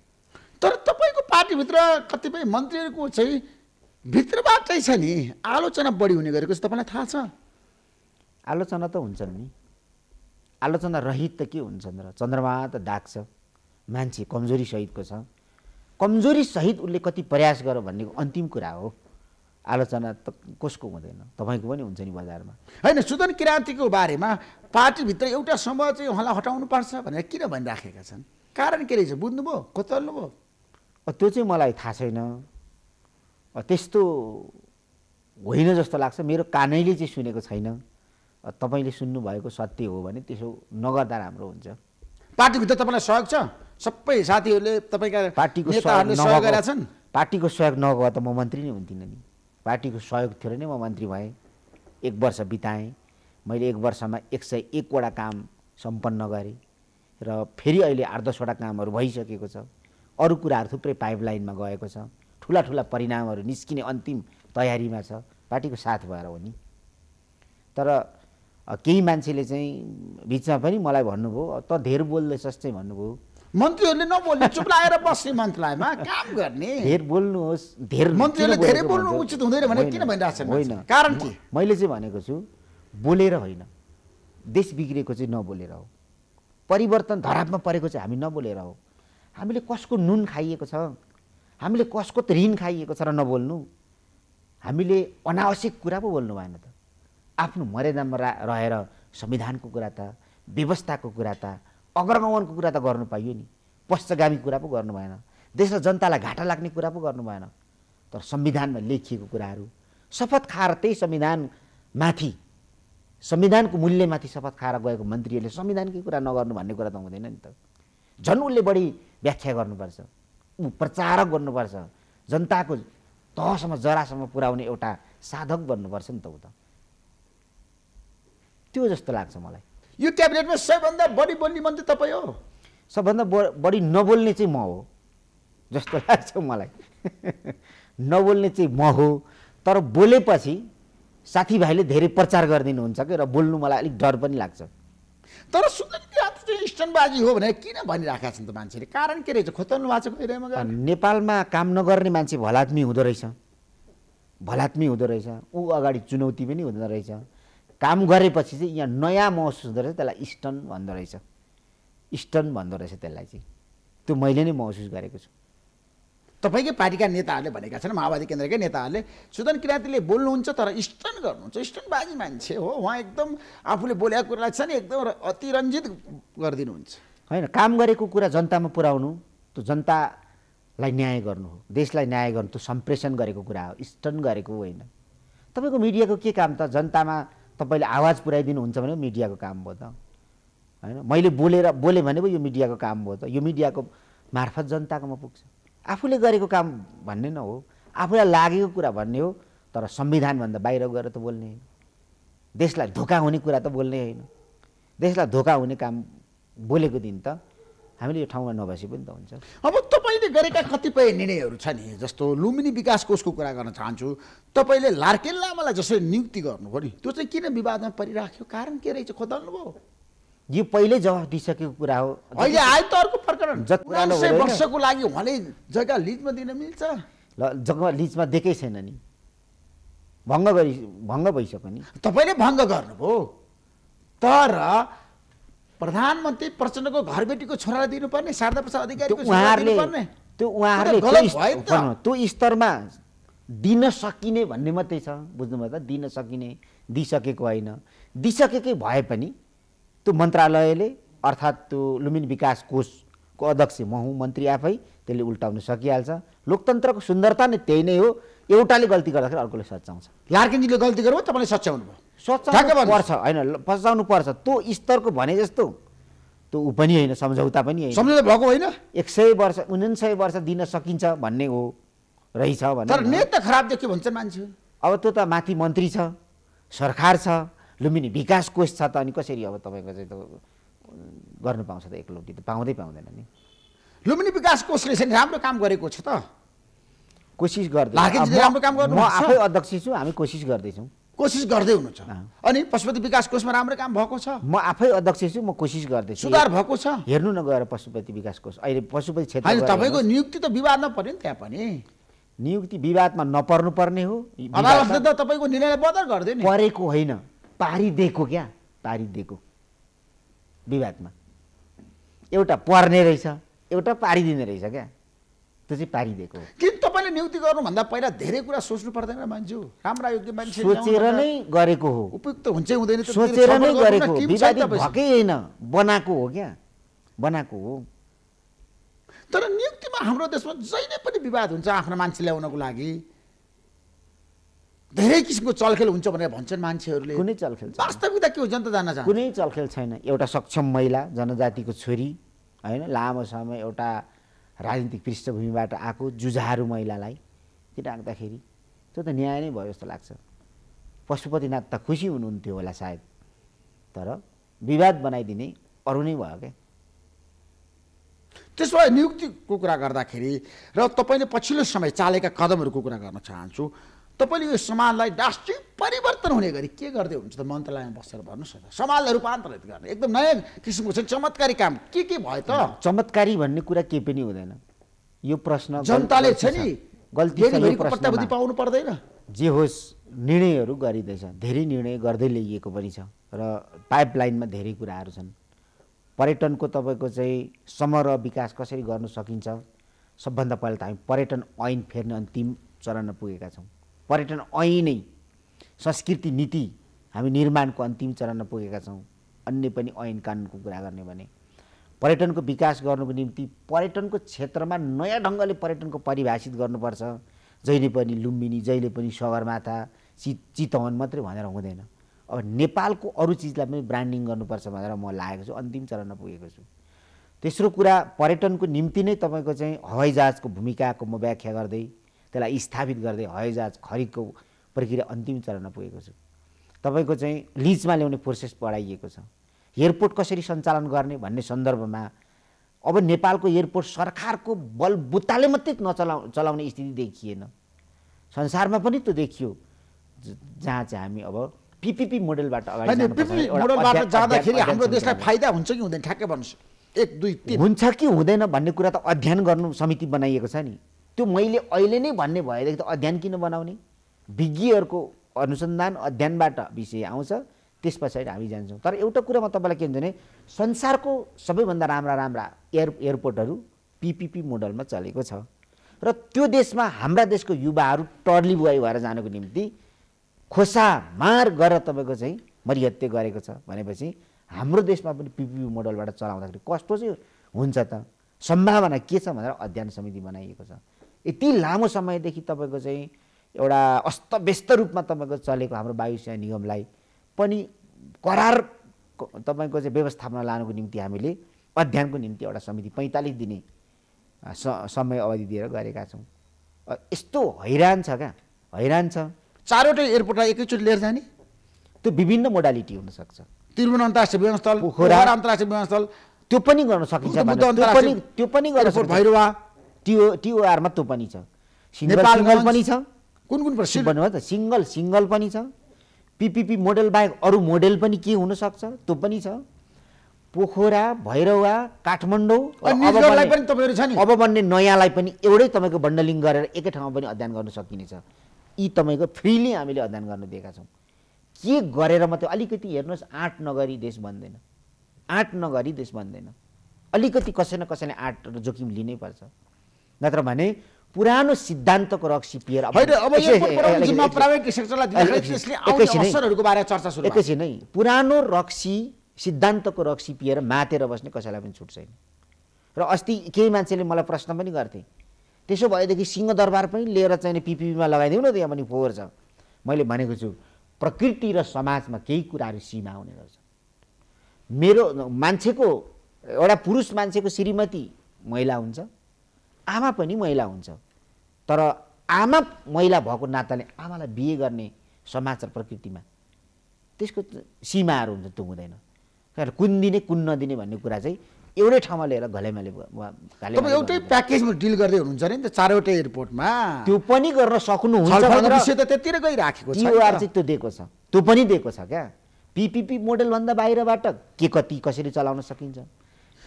तर तपाईँको पार्टीभित्र कतिपय मन्त्रीहरूको चाहिँ भित्रबाटै छ नि आलोचना बढी हुने गरेको चाहिँ तपाईँलाई थाहा छ आलोचना त हुन्छन् नि आलोचना रहित त के हुन्छन् र चन्द्रमा त दाग छ मान्छे सहितको छ कमजोरीसहित उसले कति प्रयास गर भन्ने अन्तिम कुरा हो आलोचना त कसको हुँदैन तपाईँको पनि हुन्छ नि बजारमा होइन सुदन किराँतीको बारेमा पार्टीभित्र एउटा समूह चाहिँ उहाँलाई हटाउनुपर्छ भनेर किन भनिराखेका छन् कारण के रहेछ बुझ्नुभयो भयो त्यो चाहिँ मलाई थाहा छैन त्यस्तो होइन जस्तो लाग्छ मेरो कानैले चाहिँ सुनेको छैन तपाईँले सुन्नुभएको सत्य हो भने त्यसो नगर्दा राम्रो हुन्छ पार्टीभित्र तपाईँलाई सहयोग छ सबै साथीहरूले तपाईँका पार्टीको नेताहरूले सहयोग गरेका छन् पार्टीको सहयोग नभए त म मन्त्री नै हुन्थिनँ नि पार्टीको सहयोग थियो नै म मन्त्री भएँ एक वर्ष बिताएँ मैले एक वर्षमा एक सय एकवटा काम सम्पन्न गरेँ र फेरि अहिले आठ दसवटा कामहरू भइसकेको छ अरू कुराहरू थुप्रै पाइपलाइनमा गएको छ ठुला ठुला परिणामहरू निस्किने अन्तिम तयारीमा छ पार्टीको साथ भएर हो नि तर केही मान्छेले चाहिँ बिचमा पनि मलाई भन्नुभयो त धेर बोल्दैछस् चाहिँ भन्नुभयो मन्त्रीहरूले नबोल्ने चुप लागेर बस्ने मन्त्रालयमा काम गर्ने धेर बोल्नुहोस् धेर मन्त्रीहरूले धेरै बोल्नु उचित हुँदैन भने किन भइरहेको छ होइन कारण के मैले चाहिँ भनेको छु बोलेर होइन देश बिग्रिएको चाहिँ नबोलेर हो परिवर्तन धरापमा परेको चाहिँ हामी नबोलेर हो हामीले कसको नुन खाइएको छ हामीले कसको त ऋण खाइएको छ र नबोल्नु हामीले अनावश्यक कुरा पो बोल्नु भएन त आफ्नो मर्यादामा रहेर संविधानको कुरा त व्यवस्थाको कुरा त अग्रगमनको कुरा त गर्नु पाइयो नि पश्चगामी कुरा पो गर्नु भएन देश र जनतालाई घाटा लाग्ने कुरा पो गर्नु भएन तर संविधानमा लेखिएको कुराहरू शपथ खाएर त्यही संविधानमाथि संविधानको मूल्यमाथि शपथ खाएर गएको मन्त्रीहरूले संविधानकै कुरा नगर्नु भन्ने कुरा त हुँदैन नि त झन् उसले बढी व्याख्या गर्नुपर्छ ऊ प्रचारक गर्नुपर्छ जनताको तहसम्म जरासम्म पुर्याउने एउटा साधक बन्नुपर्छ नि त ऊ त त्यो जस्तो लाग्छ मलाई यो क्याबिनेटमा सबैभन्दा बढी बोल्ने मान्छे तपाईँ हो सबभन्दा बढी नबोल्ने चाहिँ म हो जस्तो लाग्छ मलाई नबोल्ने चाहिँ म हो तर बोलेपछि साथीभाइले धेरै प्रचार हुन्छ कि र बोल्नु मलाई अलिक डर पनि लाग्छ तर सुन्दर हो भनेर किन भनिरहेका छन् त मान्छेले कारण के रहेछ खोतल्नु भएको छ नेपालमा काम नगर्ने मान्छे भलात्मी हुँदो रहेछ भलात्मी हुँदो रहेछ ऊ अगाडि चुनौती पनि हुँदो रहेछ काम गरेपछि चाहिँ यहाँ नयाँ महसुस हुँदो रहेछ त्यसलाई इस्टर्न भन्दो रहेछ इस्टर्न भन्दो रहेछ त्यसलाई चाहिँ त्यो मैले नै महसुस गरेको छु तपाईँकै पार्टीका नेताहरूले भनेका छन् माओवादी केन्द्रकै नेताहरूले सुदन किराँतीले बोल्नुहुन्छ तर इस्टर्न गर्नुहुन्छ बाजी मान्छे हो उहाँ एकदम आफूले बोलेको कुरालाई छ नि एकदम अतिरञ्जित गरिदिनुहुन्छ होइन काम गरेको कुरा जनतामा पुर्याउनु त्यो जनतालाई न्याय गर्नु हो देशलाई न्याय गर्नु त्यो सम्प्रेषण गरेको कुरा हो इस्टर्न गरेको होइन तपाईँको मिडियाको के काम त जनतामा तपाईँले आवाज पुऱ्याइदिनुहुन्छ भने मिडियाको काम भयो त होइन मैले बोलेर बोलेँ भने पो यो मिडियाको काम भयो त यो मिडियाको मार्फत जनताकोमा पुग्छ आफूले गरेको काम भन्ने न हो आफूलाई लागेको कुरा भन्ने हो तर संविधानभन्दा बाहिर गएर त बोल्ने होइन देशलाई धोका हुने कुरा त बोल्ने होइन देशलाई धोका हुने काम बोलेको दिन त हामीले यो ठाउँमा नबसे पनि त हुन्छ अब तपाईँले गरेका कतिपय निर्णयहरू छ नि जस्तो लुम्बिनी विकास कोषको कुरा गर्न चाहन्छु तपाईँले लार्केन लामालाई जसरी नियुक्ति गर्नुभयो नि त्यो चाहिँ किन विवादमा परिराख्यो कारण के रहेछ खोज्नुभयो यो पहिल्यै जवाफ दिइसकेको कुरा हो अहिले आयो त अर्को प्रकरण वर्षको लागि उहाँले जग्गा लिजमा दिन मिल्छ ल जग्गा लिजमा दिएकै छैन नि भङ्ग गरी भङ्ग भइसक्यो नि तपाईँले भङ्ग गर्नुभयो तर प्रधानमन्त्री प्रचण्डको घरबेटीको छोरालाई दिनुपर्ने शारदा प्रसाद अधिकारीको दिनुपर्ने त्यो उहाँहरूले त्यो स्तरमा दिन सकिने भन्ने मात्रै छ बुझ्नुभयो त दिन सकिने दिइसकेको होइन दिइसकेकै भए पनि त्यो मन्त्रालयले अर्थात् त्यो लुम्बिन विकास कोषको अध्यक्ष म हुँ मन्त्री आफै त्यसले उल्टाउन सकिहाल्छ लोकतन्त्रको सुन्दरता नै त्यही नै हो एउटाले गल्ती गर्दाखेरि अर्कोले सच्याउँछ लार्किनजीले गल्ती गर्नुभयो तपाईँले सच्याउनु भयो पर्छ होइन पचाउनु पर्छ त्यो स्तरको भने जस्तो त्यो ऊ पनि होइन सम्झौता पनि होइन सम्झौता भएको होइन एक सय वर्ष उनी वर्ष दिन सकिन्छ भन्ने हो रहेछ भने तर नेता खराब देखियो भन्छ मान्छे अब त्यो त माथि मन्त्री छ सरकार छ लुम्बिनी विकास कोष छ त अनि कसरी अब तपाईँको चाहिँ त्यो गर्नु पाउँछ त एकलोटी त पाउँदै पाउँदैन नि लुम्बिनी विकास कोषले चाहिँ राम्रो काम गरेको छ त कोसिस गर्दै म आफै अध्यक्ष छु हामी कोसिस गर्दैछौँ कोसिस गर्दै हुनुहुन्छ अनि पशुपति विकास कोषमा राम्रो काम भएको छ म आफै अध्यक्ष छु म कोसिस गर्दैछु सुधार भएको छ हेर्नु न गएर पशुपति विकास कोष अहिले पशुपति क्षेत्र तपाईँको नियुक्ति त विवादमा पर्यो नि त्यहाँ पनि नियुक्ति विवादमा नपर्नु पर्ने हो त तपाईँको निर्णय बदल गरिदियो परेको होइन पारिदिएको क्या पारिदिएको विवादमा एउटा पर्ने रहेछ एउटा पारिदिने रहेछ क्या त्यो चाहिँ पारिदिएको किन तपाईँले नियुक्ति गर्नुभन्दा पहिला धेरै कुरा सोच्नु पर्दैन मान्छे राम्रा योग्य मान्छे सोचेर नै गरेको हो उपयुक्त हुन्छ हुँदैन सोचेर नै गरेको भएकै होइन बनाएको हो क्या बनाएको हो तर नियुक्तिमा हाम्रो देशमा जहिले पनि विवाद हुन्छ आफ्नो मान्छे ल्याउनको लागि धेरै किसिमको चलखेल हुन्छ भनेर भन्छन् मान्छेहरूले कुनै चलखेल वास्तविकता के हो जनता जान्न कुनै चलखेल छैन एउटा सक्षम महिला जनजातिको छोरी होइन लामो समय एउटा राजनीतिक पृष्ठभूमिबाट आएको जुझारु महिलालाई ती राख्दाखेरि त्यो त न्याय नै भयो जस्तो लाग्छ पशुपतिनाथ त खुसी हुनुहुन्थ्यो होला सायद तर विवाद बनाइदिने अरू नै भयो क्या त्यसो भए नियुक्तिको कुरा गर्दाखेरि र तपाईँले पछिल्लो समय चालेका कदमहरूको कुरा गर्न चाहन्छु तपाईँले यो समाजलाई राष्ट्रिय परिवर्तन हुने गरी के गर्दै हुन्छ त मन्त्रालयमा बसेर भन्नुहोस् न समाजलाई रूपान्तरित गर्ने एकदम नयाँ किसिमको चाहिँ चमत्कारी काम के के भयो त चमत्कारी भन्ने कुरा केही पनि हुँदैन यो प्रश्न जनताले छ नि गल्ती पाउनु पर्दैन जे होस् निर्णयहरू गरिँदैछ धेरै निर्णय गर्दै ल्याइएको पनि छ र पाइपलाइनमा धेरै कुराहरू छन् पर्यटनको तपाईँको चाहिँ समग्र विकास कसरी गर्न सकिन्छ सबभन्दा पहिला त हामी पर्यटन ऐन फेर्ने अन्तिम चरणमा पुगेका छौँ पर्यटन ऐनै संस्कृति नीति हामी निर्माणको अन्तिम चरणमा पुगेका छौँ अन्य पनि ऐन कानुनको कुरा गर्ने भने पर्यटनको विकास गर्नुको निम्ति पर्यटनको क्षेत्रमा नयाँ ढङ्गले पर्यटनको परिभाषित गर्नुपर्छ जहिले पनि लुम्बिनी जहिले पनि सगरमाथा चि चितवन मात्रै भनेर हुँदैन अब नेपालको अरू चिजलाई पनि ब्रान्डिङ गर्नुपर्छ भनेर म लागेको छु अन्तिम चरणमा पुगेको छु तेस्रो कुरा पर्यटनको निम्ति नै तपाईँको चाहिँ हवाईजहाजको भूमिकाको म व्याख्या गर्दै त्यसलाई स्थापित गर्दै हवाईजहाज खरिदको प्रक्रिया अन्तिम चरणमा पुगेको छ तपाईँको चाहिँ लिजमा ल्याउने प्रोसेस बढाइएको छ एयरपोर्ट कसरी सञ्चालन गर्ने भन्ने सन्दर्भमा अब नेपालको एयरपोर्ट सरकारको बलबुत्ताले मात्रै नचला चलाउने स्थिति देखिएन संसारमा पनि त्यो देखियो जहाँ चाहिँ हामी अब पिपिपी मोडेलबाट अगाडि जाँदाखेरि हाम्रो देशलाई फाइदा हुन्छ कि हुँदैन ठ्याक्कै भन्नुहोस् एक दुई हुन्छ कि हुँदैन भन्ने कुरा त अध्ययन गर्नु समिति बनाइएको छ नि त्यो मैले अहिले नै भन्ने भएदेखि त अध्ययन किन बनाउने विज्ञहरूको अनुसन्धान अध्ययनबाट विषय आउँछ त्यस पछाडि हामी जान्छौँ तर एउटा कुरा म तपाईँलाई के भन्छु भने संसारको सबैभन्दा राम्रा राम्रा एयर एयरपोर्टहरू पिपिपी मोडलमा चलेको छ र त्यो देशमा हाम्रा देशको युवाहरू टर्ली बुवाई भएर जानको निम्ति खोसा मार गरेर तपाईँको चाहिँ मरिहत्या गरेको छ भनेपछि हाम्रो देशमा पनि पिपिपी मोडलबाट चलाउँदाखेरि कस्तो चाहिँ हुन्छ त सम्भावना के छ भनेर अध्ययन समिति बनाइएको छ यति लामो समयदेखि तपाईँको चाहिँ एउटा अस्तव्यस्त रूपमा तपाईँको चलेको हाम्रो वायुसेना निगमलाई पनि करार तपाईँको चाहिँ व्यवस्थापना लानुको निम्ति हामीले अध्ययनको निम्ति एउटा समिति पैँतालिस दिने समय अवधि दिएर गरेका छौँ यस्तो हैरान छ क्या हैरान छ चारवटै एयरपोर्टलाई एकैचोटि लिएर जाने त्यो विभिन्न मोडालिटी हुनसक्छ त्रिभुवन अन्तर्राष्ट्रिय विमानस्थल पोखरा अन्तर्राष्ट्रिय विमानस्थल त्यो पनि गर्न सकिन्छ त्यो पनि गर्न भैरुवा टिओ टिओआर मात्र पनि छ सिङ्गल सिङ्गल पनि छ कुन कुन भन्नुभयो त सिङ्गल सिङ्गल पनि छ पिपिपी मोडल बाहेक अरू मोडल पनि के हुनसक्छ त्यो पनि छ पोखरा भैरवा काठमाडौँ अब बन्ने नयाँलाई पनि एउटै तपाईँको बन्डलिङ गरेर एकै ठाउँमा पनि अध्ययन गर्न सकिनेछ यी तपाईँको फ्रिली हामीले अध्ययन गर्न दिएका छौँ के गरेर मात्रै अलिकति हेर्नुहोस् आँट नगरी देश बन्दैन आँट नगरी देश बन्दैन अलिकति कसै न कसैले आँट र जोखिम लिनै पर्छ नत्र भने पुरानो सिद्धान्तको रक्सी पिएर है पुरानो रक्सी सिद्धान्तको रक्सी पिएर मातेर बस्ने कसैलाई पनि छुट्छैन र अस्ति केही मान्छेले मलाई प्रश्न पनि गर्थे त्यसो भएदेखि सिंहदरबार पनि लिएर चाहिँ पिपिपीमा लगाइदिउँ न त्यहाँ पनि फोहोर छ मैले भनेको छु प्रकृति र समाजमा केही कुराहरू सीमा हुने गर्छ मेरो मान्छेको एउटा पुरुष मान्छेको श्रीमती महिला हुन्छ आमा पनि महिला हुन्छ तर आमा महिला भएको नाताले आमालाई बिहे गर्ने समाचार प्रकृतिमा त्यसको सीमाहरू हुन्छ त्यो हुँदैन कुन दिने कुन नदिने भन्ने कुरा चाहिँ एउटै ठाउँमा लिएर घलेमाले एउटै प्याकेजमा डिल गर्दै हुनुहुन्छ नि त चारवटै एयरपोर्टमा त्यो पनि गर्न सक्नुहुन्छ त्यतिर गइराखेको छ चाहिँ त्यो दिएको छ त्यो पनि दिएको छ क्या पिपिपी मोडेलभन्दा बाहिरबाट के कति कसरी चलाउन सकिन्छ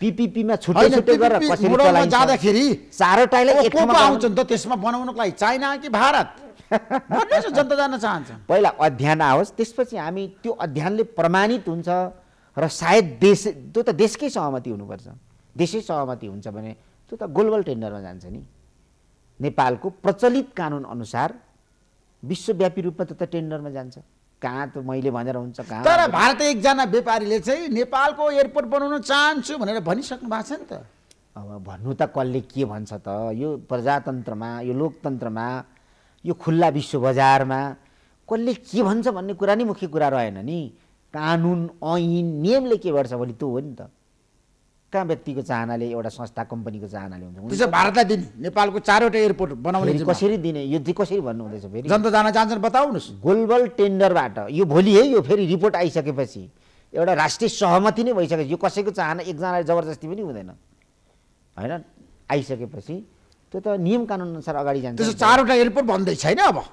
पिपिपीमा छुट्टै छुट्टै गरेर जाँदाखेरि त्यसमा बनाउनको लागि चाइना कि भारत जनता जान चाहन्छ पहिला अध्ययन आओस् त्यसपछि हामी त्यो अध्ययनले प्रमाणित हुन्छ र सायद देश त्यो त देशकै सहमति हुनुपर्छ देशै सहमति हुन्छ भने त्यो त ग्लोबल टेन्डरमा जान्छ नि नेपालको प्रचलित कानुन अनुसार विश्वव्यापी रूपमा त्यो त टेन्डरमा जान्छ कहाँ त मैले भनेर हुन्छ कहाँ तर भारत एकजना व्यापारीले चाहिँ नेपालको एयरपोर्ट बनाउन चाहन्छु भनेर भनिसक्नु भएको छ नि त अब भन्नु त कसले के भन्छ त यो प्रजातन्त्रमा यो लोकतन्त्रमा यो खुल्ला विश्व बजारमा कसले के भन्छ भन्ने कुरा नै मुख्य कुरा रहेन नि कानुन ऐन नियमले के गर्छ भने त्यो हो नि त कहाँ व्यक्तिको चाहनाले एउटा संस्था कम्पनीको चाहनाले हुन्छ भारतलाई दिने नेपालको चारवटा एयरपोर्ट बनाउने कसरी दिने यो कसरी भन्नुहुँदैछ फेरि जनता जान चाहन्छन् बताउनुहोस् ग्लोबल टेन्डरबाट यो भोलि है यो फेरि रिपोर्ट आइसकेपछि एउटा राष्ट्रिय सहमति नै भइसकेपछि यो कसैको चाहना एकजनाले जबरजस्ती पनि हुँदैन होइन आइसकेपछि त्यो त नियम कानुन अनुसार अगाडि जान्छ त्यसो चारवटा एयरपोर्ट भन्दै छैन अब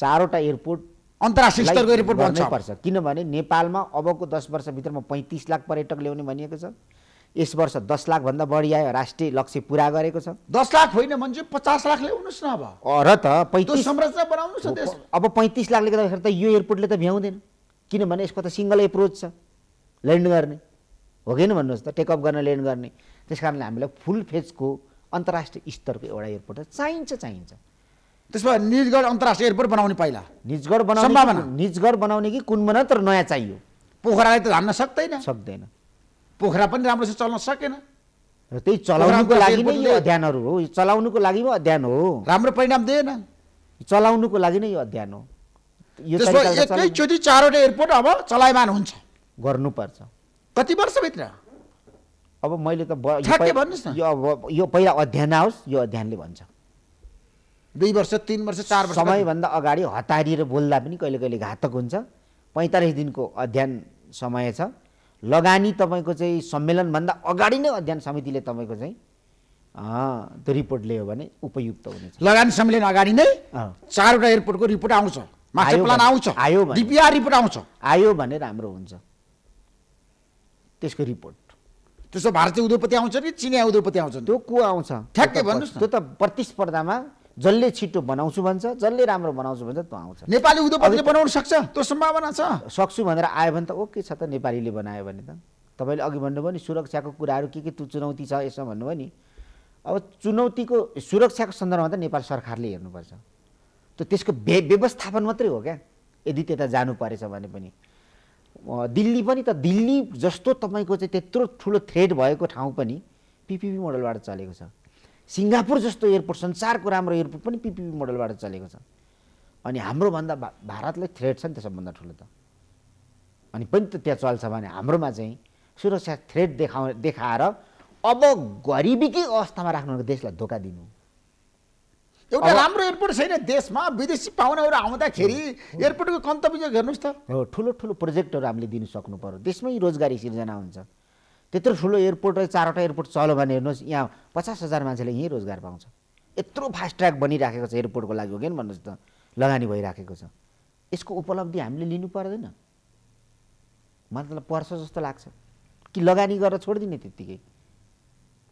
चारवटा एयरपोर्ट अन्तर्राष्ट्रिय स्तरको एयरपोर्ट पर्छ किनभने नेपालमा अबको दस वर्षभित्रमा पैँतिस लाख पर्यटक ल्याउने भनिएको छ यस वर्ष दस लाखभन्दा बढी आयो राष्ट्रिय लक्ष्य पुरा गरेको छ दस लाख होइन मान्छे पचास लाख ल्याउनुहोस् न अब र त पैँतिस संरचना बनाउनुहोस् अब पैँतिस लाखले गर्दाखेरि त यो एयरपोर्टले त भ्याउँदैन किनभने यसको त सिङ्गल एप्रोच छ ल्यान्ड गर्ने हो कि भन्नुहोस् त टेकअप गर्न ल्यान्ड गर्ने त्यस कारणले हामीलाई फुल फेजको अन्तर्राष्ट्रिय स्तरको एउटा एयरपोर्ट चाहिन्छ चाहिन्छ भए निजगढ अन्तर्राष्ट्रिय एयरपोर्ट बनाउने पहिला निजगढ बनाउने निजगढ बनाउने कि कुन मनत्र तर नयाँ चाहियो पोखरालाई त धान्न सक्दैन सक्दैन पोखरा पनि राम्रोसँग चल्न सकेन र त्यही चलाउनुको लागि नै यो अध्ययनहरू हो यो चलाउनुको लागि पो अध्ययन हो राम्रो परिणाम दिएन चलाउनुको लागि नै यो अध्ययन हो यो एकैचोटि चारवटा एयरपोर्ट अब चलायमान हुन्छ गर्नुपर्छ कति वर्षभित्र अब मैले त भन्नुहोस् न यो अब यो पहिला अध्ययन आओस् यो अध्ययनले भन्छ दुई वर्ष तिन वर्ष चार वर्ष समयभन्दा अगाडि हतारिएर बोल्दा पनि कहिले कहिले घातक हुन्छ पैँतालिस दिनको अध्ययन समय छ लगानी तपाईँको चाहिँ सम्मेलनभन्दा अगाडि नै अध्ययन समितिले तपाईँको चाहिँ त्यो रिपोर्ट ल्यायो भने उपयुक्त हुनेछ लगानी सम्मेलन अगाडि नै चारवटा एयरपोर्टको रिपोर्ट आउँछ प्लान आउँछ आयो रिपोर्ट आउँछ आयो भने राम्रो हुन्छ त्यसको रिपोर्ट त्यसो भारतीय उद्योगपति आउँछ नि चिनिया उद्योगपति आउँछ त्यो को आउँछ ठ्याक्कै भन्नुहोस् त्यो त प्रतिस्पर्धामा जसले छिटो बनाउँछु भन्छ जसले राम्रो बनाउँछु भन्छ त्यो आउँछ नेपाली उद्योगपतिले बनाउन सक्छ त्यो सम्भावना छ सक्छु भनेर आयो भने त ओके छ त नेपालीले बनायो भने त तपाईँले अघि भन्नुभयो नि सुरक्षाको कुराहरू के के चुनौती छ यसमा भन्नुभयो नि अब चुनौतीको सुरक्षाको सन्दर्भमा त नेपाल सरकारले हेर्नुपर्छ त्यो त्यसको व्य व्यवस्थापन मात्रै हो क्या यदि त्यता जानु परेछ भने पनि दिल्ली पनि त दिल्ली जस्तो तपाईँको चाहिँ त्यत्रो ठुलो थ्रेड भएको ठाउँ पनि पिपिपी मोडलबाट चलेको छ सिङ्गापुर जस्तो एयरपोर्ट संसारको राम्रो एयरपोर्ट पनि पिपिपी मोडलबाट चलेको छ अनि हाम्रोभन्दा भा भारतलाई थ्रेड छ नि त सबभन्दा ठुलो त अनि पनि त त्यहाँ चल्छ भने हाम्रोमा चाहिँ सुरक्षा थ्रेड देखाउ देखाएर अब गरिबीकै अवस्थामा राख्नु देशलाई धोका दिनु एउटा राम्रो एयरपोर्ट छैन देशमा विदेशी पाहुनाहरू आउँदाखेरि एयरपोर्टको कन्तव्य हेर्नुहोस् त हो ठुलो ठुलो प्रोजेक्टहरू हामीले दिनु सक्नु पऱ्यो देशमै रोजगारी सिर्जना हुन्छ त्यत्रो ठुलो एयरपोर्ट र चारवटा एयरपोर्ट चल्यो भने हेर्नुहोस् यहाँ पचास हजार मान्छेले यहीँ रोजगार पाउँछ यत्रो फास्ट ट्र्याक बनिराखेको छ एयरपोर्टको लागि हो कि भन्नुहोस् त लगानी भइराखेको छ यसको उपलब्धि हामीले लिनु पर्दैन मलाई त पर्छ जस्तो लाग्छ कि लगानी गरेर छोडिदिने त्यत्तिकै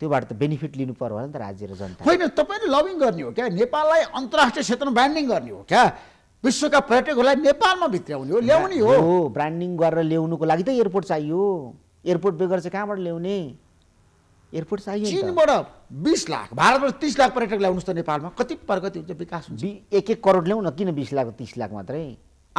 त्योबाट त बेनिफिट लिनु पर्यो होला नि त राज्य र जनता होइन तपाईँले लभिङ गर्ने हो क्या नेपाललाई अन्तर्राष्ट्रिय क्षेत्रमा ब्रान्डिङ गर्ने हो क्या विश्वका पर्यटकहरूलाई नेपालमा भित्र हो ल्याउने हो ब्रान्डिङ गरेर ल्याउनुको लागि त एयरपोर्ट चाहियो एयरपोर्ट बेगर चाहिँ कहाँबाट ल्याउने एयरपोर्ट चाहियो चिनबाट बिस लाख भारतबाट तिस लाख पर्यटक ल्याउनुहोस् त नेपालमा कति प्रगति हुन्छ विकास हुन्छ एक एक करोड ल्याउन किन बिस लाख तिस लाख मात्रै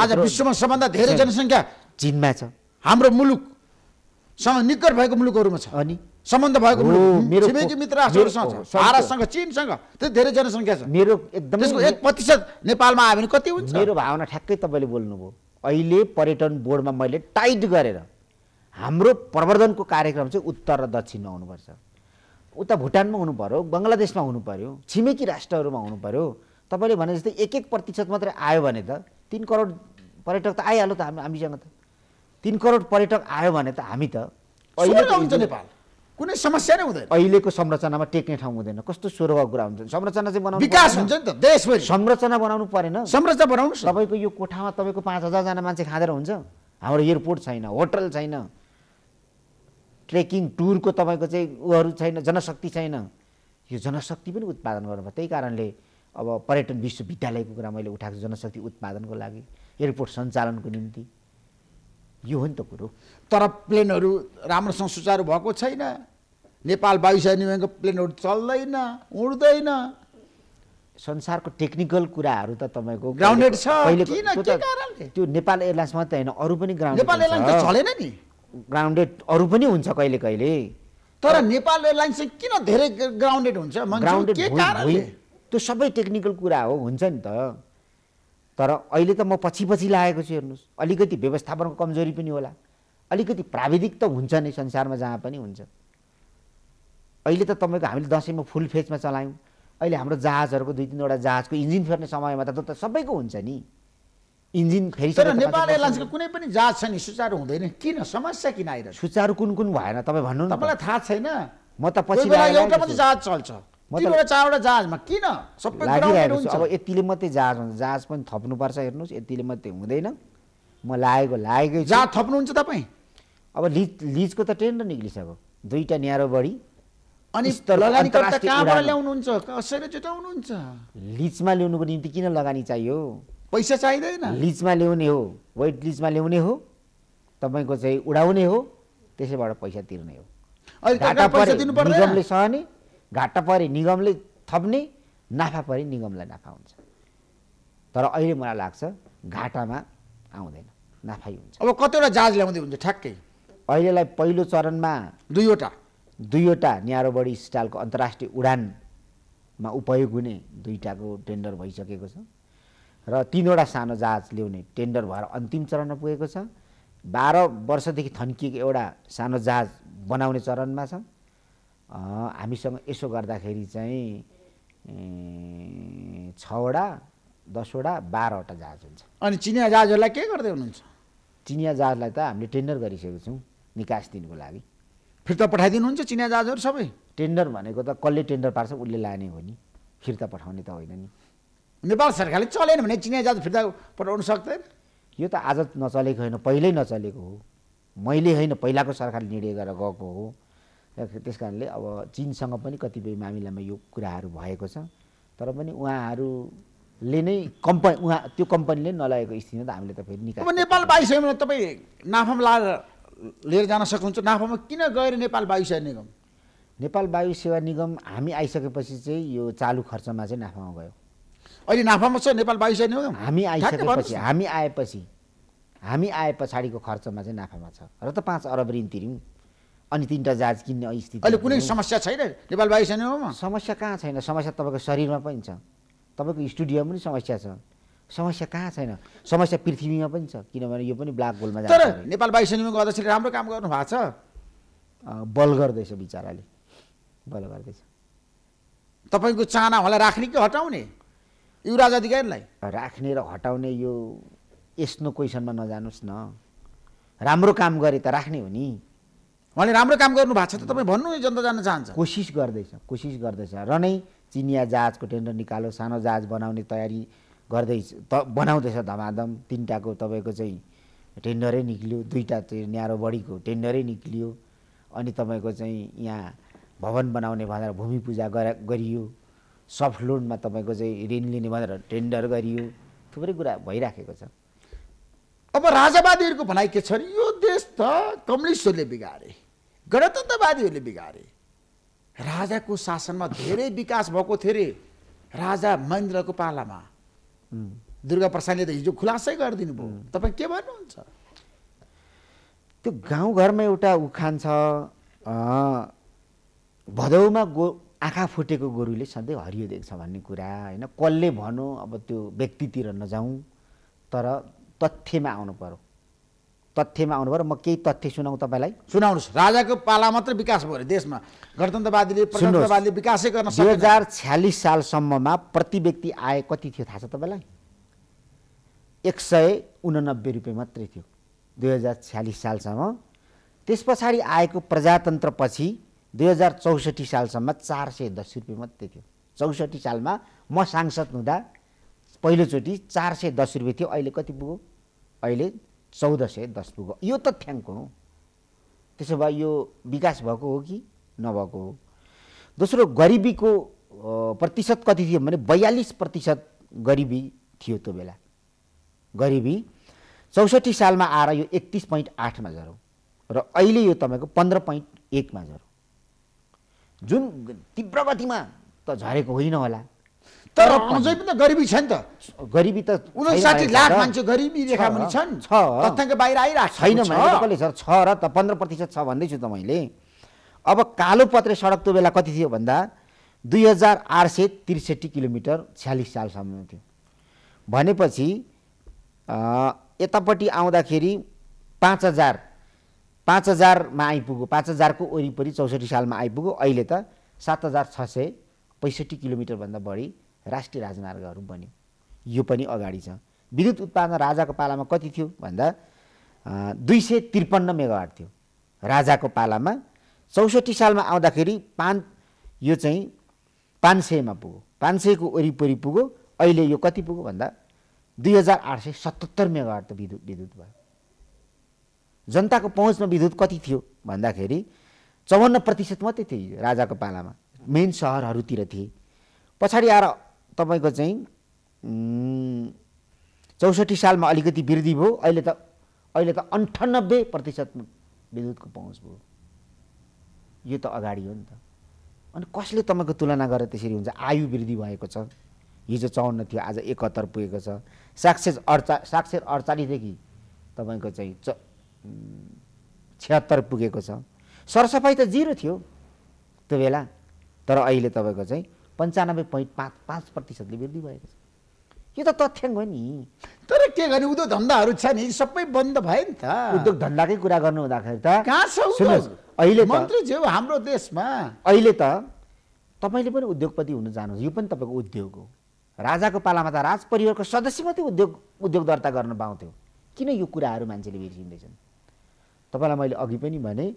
आज विश्वमा सबभन्दा धेरै जनसङ्ख्या चिनमा छ हाम्रो मुलुकसँग निकट भएको मुलुकहरूमा छ अनि सम्बन्ध भएको मेरो छिमेकी मित्र छ भारतसँग चिनसँग त्यो धेरै जनसङ्ख्या छ मेरो एकदम त्यसको एक प्रतिशत नेपालमा आयो भने कति हुन्छ मेरो भावना ठ्याक्कै तपाईँले बोल्नुभयो अहिले पर्यटन बोर्डमा मैले टाइट गरेर हाम्रो प्रवर्धनको कार्यक्रम चाहिँ उत्तर र दक्षिणमा हुनुपर्छ उता भुटानमा हुनु पऱ्यो बङ्गलादेशमा हुनु पऱ्यो छिमेकी राष्ट्रहरूमा हुनु पऱ्यो तपाईँले भने जस्तै एक एक प्रतिशत मात्रै आयो भने त तिन करोड पर्यटक त आइहाल्यो त हामी हामीसँग त तिन करोड पर्यटक आयो भने त हामी त अहिले नेपाल कुनै समस्या नै हुँदैन अहिलेको संरचनामा टेक्ने ठाउँ हुँदैन कस्तो स्वर्ग कुरा हुन्छ संरचना चाहिँ बनाउनु विकास हुन्छ नि त देशभरि संरचना बनाउनु परेन संरचना बनाउनु तपाईँको यो कोठामा तपाईँको पाँच हजारजना मान्छे खाँदै हुन्छ हाम्रो एयरपोर्ट छैन होटल छैन ट्रेकिङ टुरको तपाईँको चाहिँ उहरू छैन जनशक्ति छैन यो जनशक्ति पनि उत्पादन गर्नुभयो त्यही कारणले अब पर्यटन विश्वविद्यालयको कुरा मैले उठाएको जनशक्ति उत्पादनको लागि एयरपोर्ट सञ्चालनको निम्ति यो हो नि त कुरो तर प्लेनहरू राम्रोसँग सुचारू भएको छैन नेपाल वायुसेना निगमको प्लेनहरू चल्दैन उड्दैन संसारको टेक्निकल कुराहरू त तपाईँको ग्राउन्डेड छ त्यो नेपाल एयरलाइन्स मात्रै होइन अरू पनि ग्राउन्ड नेपाल एयरलाइन्स चलेन नि ग्राउन्डेड अरू पनि हुन्छ कहिले कहिले तर नेपाल एयरलाइन्स चाहिँ किन धेरै ग्राउन्डेड हुन्छ ग्राउन्डेड त्यो सबै टेक्निकल कुरा हो हुन्छ नि त तर अहिले त म पछि पछि लागेको छु हेर्नुहोस् अलिकति व्यवस्थापनको कमजोरी पनि होला अलिकति प्राविधिक त हुन्छ नै संसारमा जहाँ पनि हुन्छ अहिले त तपाईँको हामीले दसैँमा फुल फेजमा चलायौँ अहिले हाम्रो जहाजहरूको दुई तिनवटा जहाजको इन्जिन फेर्ने समयमा त त सबैको हुन्छ नि इन्जिन फेरि तर नेपाल एयरलाइन्सको कुनै पनि जहाज छ नि सुचारू हुँदैन किन समस्या किन आइरहेको सुचारू कुन कुन भएन तपाईँ भन्नु तपाईँलाई थाहा छैन म त पछि एउटा मात्रै जहाज चल्छ चारवटा जहाजमा किन सबै अब यतिले मात्रै जहाज हुन्छ जहाज पनि थप्नुपर्छ हेर्नुहोस् यतिले मात्रै हुँदैन म लागेको लागेकै जहाज थप्नुहुन्छ तपाईँ अब लिज लिजको त टेन्डर निक्लिसक्यो दुईवटा न्यारो बढी अनि लगानीकर्ता कहाँबाट ल्याउनुहुन्छ कसरी जुटाउनुहुन्छ लिजमा ल्याउनुको निम्ति किन लगानी चाहियो पैसा चाहिँदैन लिजमा ल्याउने हो वेट लिजमा ल्याउने हो तपाईँको चाहिँ उडाउने हो त्यसैबाट पैसा तिर्ने हो घाटा परे निगमले सहने घाटा परे निगमले थप्ने नाफा परे निगमलाई नाफा हुन्छ तर अहिले मलाई लाग्छ घाटामा आउँदैन नाफै हुन्छ अब कतिवटा जहाज ल्याउँदै हुन्छ ठ्याक्कै अहिलेलाई पहिलो चरणमा दुईवटा दुईवटा न्यारो बडी स्टाइलको अन्तर्राष्ट्रिय उडानमा उपयोग हुने दुईवटाको टेन्डर भइसकेको छ र तिनवटा सानो जहाज ल्याउने टेन्डर भएर अन्तिम चरणमा पुगेको छ बाह्र वर्षदेखि थन्किएको एउटा सानो जहाज बनाउने चरणमा छ हामीसँग यसो गर्दाखेरि चाहिँ छवटा दसवटा बाह्रवटा जहाज हुन्छ अनि चिनिया जहाजहरूलाई के गर्दै हुनुहुन्छ चिनिया जहाजलाई त हामीले टेन्डर गरिसकेको छौँ निकास दिनुको लागि फिर्ता पठाइदिनुहुन्छ चिनिया जहाजहरू सबै टेन्डर भनेको त कसले टेन्डर पार्छ उसले लाने हो नि फिर्ता पठाउने त होइन नि नेपाल सरकारले चलेन भने चिनिया जात फिर्ता पठाउनु सक्दैन यो त आज नचलेको होइन पहिल्यै नचलेको हो मैले होइन पहिलाको सरकारले निर्णय गरेर गएको हो त्यस कारणले अब चिनसँग पनि कतिपय मामिलामा यो कुराहरू भएको छ तर पनि उहाँहरूले नै कम्पनी उहाँ त्यो कम्पनीले नलागेको स्थिति त हामीले त फेरि निकाल्छ नेपाल वायुसेना भने तपाईँ नाफामा लाएर लिएर जान सक्नुहुन्छ नाफामा किन गएर नेपाल वायुसेवा निगम नेपाल वायु सेवा निगम हामी आइसकेपछि चाहिँ यो चालु खर्चमा चाहिँ नाफामा गयो अहिले नाफामा छ नेपाल वायुसेना हामी आइसकेपछि हामी आएपछि हामी आए पछाडिको खर्चमा चाहिँ नाफामा छ र त पाँच अरब ऋण तिर्यौँ अनि तिनवटा जहाज किन्ने स्थिति अहिले कुनै समस्या छैन नेपाल वायुसेनामा समस्या कहाँ छैन समस्या तपाईँको शरीरमा पनि छ तपाईँको स्टुडियोमा पनि समस्या छ समस्या कहाँ छैन समस्या पृथ्वीमा पनि छ किनभने यो पनि ब्ल्याक होलमा जान्छ तर नेपाल सेनाको अध्यक्षले राम्रो काम गर्नु भएको छ बल गर्दैछ बिचराले बल गर्दैछ तपाईँको चाना होला राख्ने कि हटाउने युवराज अधिकारीलाई राख्ने र हटाउने यो यस्तो क्वेसनमा नजानुहोस् न राम्रो काम गरे त राख्ने हो नि उहाँले राम्रो काम गर्नु भएको छ त तपाईँ भन्नु नि जनता जान चाहन्छ कोसिस गर्दैछ कोसिस गर्दैछ र नै चिनिया जहाजको टेन्डर निकालो सानो जहाज बनाउने तयारी गर्दैछ त बनाउँदैछ धमाधम तिनवटाको तपाईँको चाहिँ टेन्डरै निक्लियो दुईवटा चाहिँ न्यारो बडीको टेन्डरै निक्लियो अनि तपाईँको चाहिँ यहाँ भवन बनाउने भनेर भूमि पूजा गरियो सफ्ट लोनमा तपाईँको चाहिँ ऋण लिने भनेर टेन्डर गरियो थुप्रै कुरा भइराखेको छ अब राजावादीहरूको भनाइ के छ भने यो देश त कम्युनिस्टहरूले बिगारे गणतन्त्रवादीहरूले बिगारे राजाको शासनमा धेरै विकास भएको थियो अरे राजा महेन्द्रको पालामा दुर्गा प्रसादले त हिजो खुलासै गरिदिनु भयो तपाईँ के भन्नुहुन्छ त्यो गाउँघरमा एउटा उखान छ भदौमा गो आँखा फुटेको गोरुले सधैँ हरियो देख्छ भन्ने कुरा होइन कसले भनौँ अब त्यो व्यक्तितिर नजाउँ तर तथ्यमा आउनु पऱ्यो तथ्यमा आउनु पऱ्यो म केही तथ्य सुनाउँ तपाईँलाई सुनाउनुहोस् राजाको पाला मात्र विकास भयो देशमा गणतन्त्रवादीले प्रजातन्त्रवादीले विकासै गर्न दुई हजार छ्यालिस सालसम्ममा प्रति व्यक्ति आय कति थियो थाहा छ तपाईँलाई एक सय उनानब्बे रुपियाँ मात्रै थियो दुई हजार छ्यालिस सालसम्म त्यस पछाडि आएको प्रजातन्त्रपछि दुई हजार चौसठी सालसम्म चार सय दस रुपियाँ मात्रै थियो चौसठी सालमा म सांसद हुँदा पहिलोचोटि चार सय दस रुपियाँ थियो अहिले कति पुग्यो अहिले चौध सय दस पुग्यो यो तथ्याङ्क हो त्यसो भए यो विकास भएको हो कि नभएको हो दोस्रो गरिबीको प्रतिशत कति थियो भने बयालिस प्रतिशत गरिबी थियो त्यो बेला गरिबी चौसठी सालमा आएर यो एकतिस पोइन्ट आठमा झरौँ र अहिले यो तपाईँको पन्ध्र पोइन्ट एकमा झरौँ जुन तीव्र गतिमा त झरेको होइन होला तर अझै पनि त गरिबी छ नि त गरिबी त उनासाठी लाख मान्छे गरिबी रेखा पनि छन् छ तथ्याङ्क बाहिर आइरहेको छैन कसले सर छ र त पन्ध्र प्रतिशत छ भन्दैछु त मैले अब कालोपत्रे सडक त्यो बेला कति थियो भन्दा दुई हजार आठ सय त्रिसठी किलोमिटर छ्यालिस सालसम्म थियो भनेपछि यतापट्टि आउँदाखेरि पाँच हजार पाँच हजारमा आइपुग्यो पाँच हजारको वरिपरि चौसठी सालमा आइपुग्यो अहिले त सात हजार छ सय पैँसठी किलोमिटरभन्दा बढी राष्ट्रिय राजमार्गहरू बन्यो यो पनि अगाडि छ विद्युत उत्पादन राजाको पालामा कति थियो भन्दा दुई सय त्रिपन्न मेगावाट थियो राजाको पालामा चौसठी सालमा आउँदाखेरि पाँच यो चाहिँ पाँच सयमा पुग्यो पाँच सयको वरिपरि पुग्यो अहिले यो कति पुग्यो भन्दा दुई हजार आठ सय सतहत्तर मेगावाट त विद्युत विद्युत भयो जनताको पहुँचमा विद्युत कति थियो भन्दाखेरि चौवन्न प्रतिशत मात्रै थियो राजाको पालामा मेन सहरहरूतिर थिए पछाडि आएर तपाईँको चाहिँ चौसठी सालमा अलिकति वृद्धि भयो अहिले त अहिले त अन्ठानब्बे प्रतिशत विद्युतको पहुँच भयो यो त अगाडि हो नि त अनि कसले तपाईँको तुलना गरेर त्यसरी हुन्छ आयु वृद्धि भएको छ हिजो चौन्न थियो आज एकहत्तर पुगेको छ साक्षर अडचा साक्षर अडचालिसदेखि तपाईँको चाहिँ च छिहत्तर पुगेको छ सरसफाइ त जिरो थियो त्यो बेला तर अहिले तपाईँको चाहिँ पन्चानब्बे पोइन्ट पाँच पाँच प्रतिशतले वृद्धि भएको छ यो त तथ्याङ्क हो नि तर के गर्ने उद्योग धन्दाहरू छ नि सबै बन्द भयो नि त उद्योग धन्दाकै कुरा गर्नु हुँदाखेरि त कहाँ छ अहिले मन्त्रीज्यू हाम्रो देशमा अहिले त तपाईँले पनि उद्योगपति हुन जानुहोस् यो पनि तपाईँको उद्योग हो राजाको पालामा त राजपरिवारको सदस्य मात्रै उद्योग उद्योग दर्ता गर्न पाउँथ्यो किन यो कुराहरू मान्छेले बिर्सिँदैछन् तपाईँलाई मैले अघि पनि भने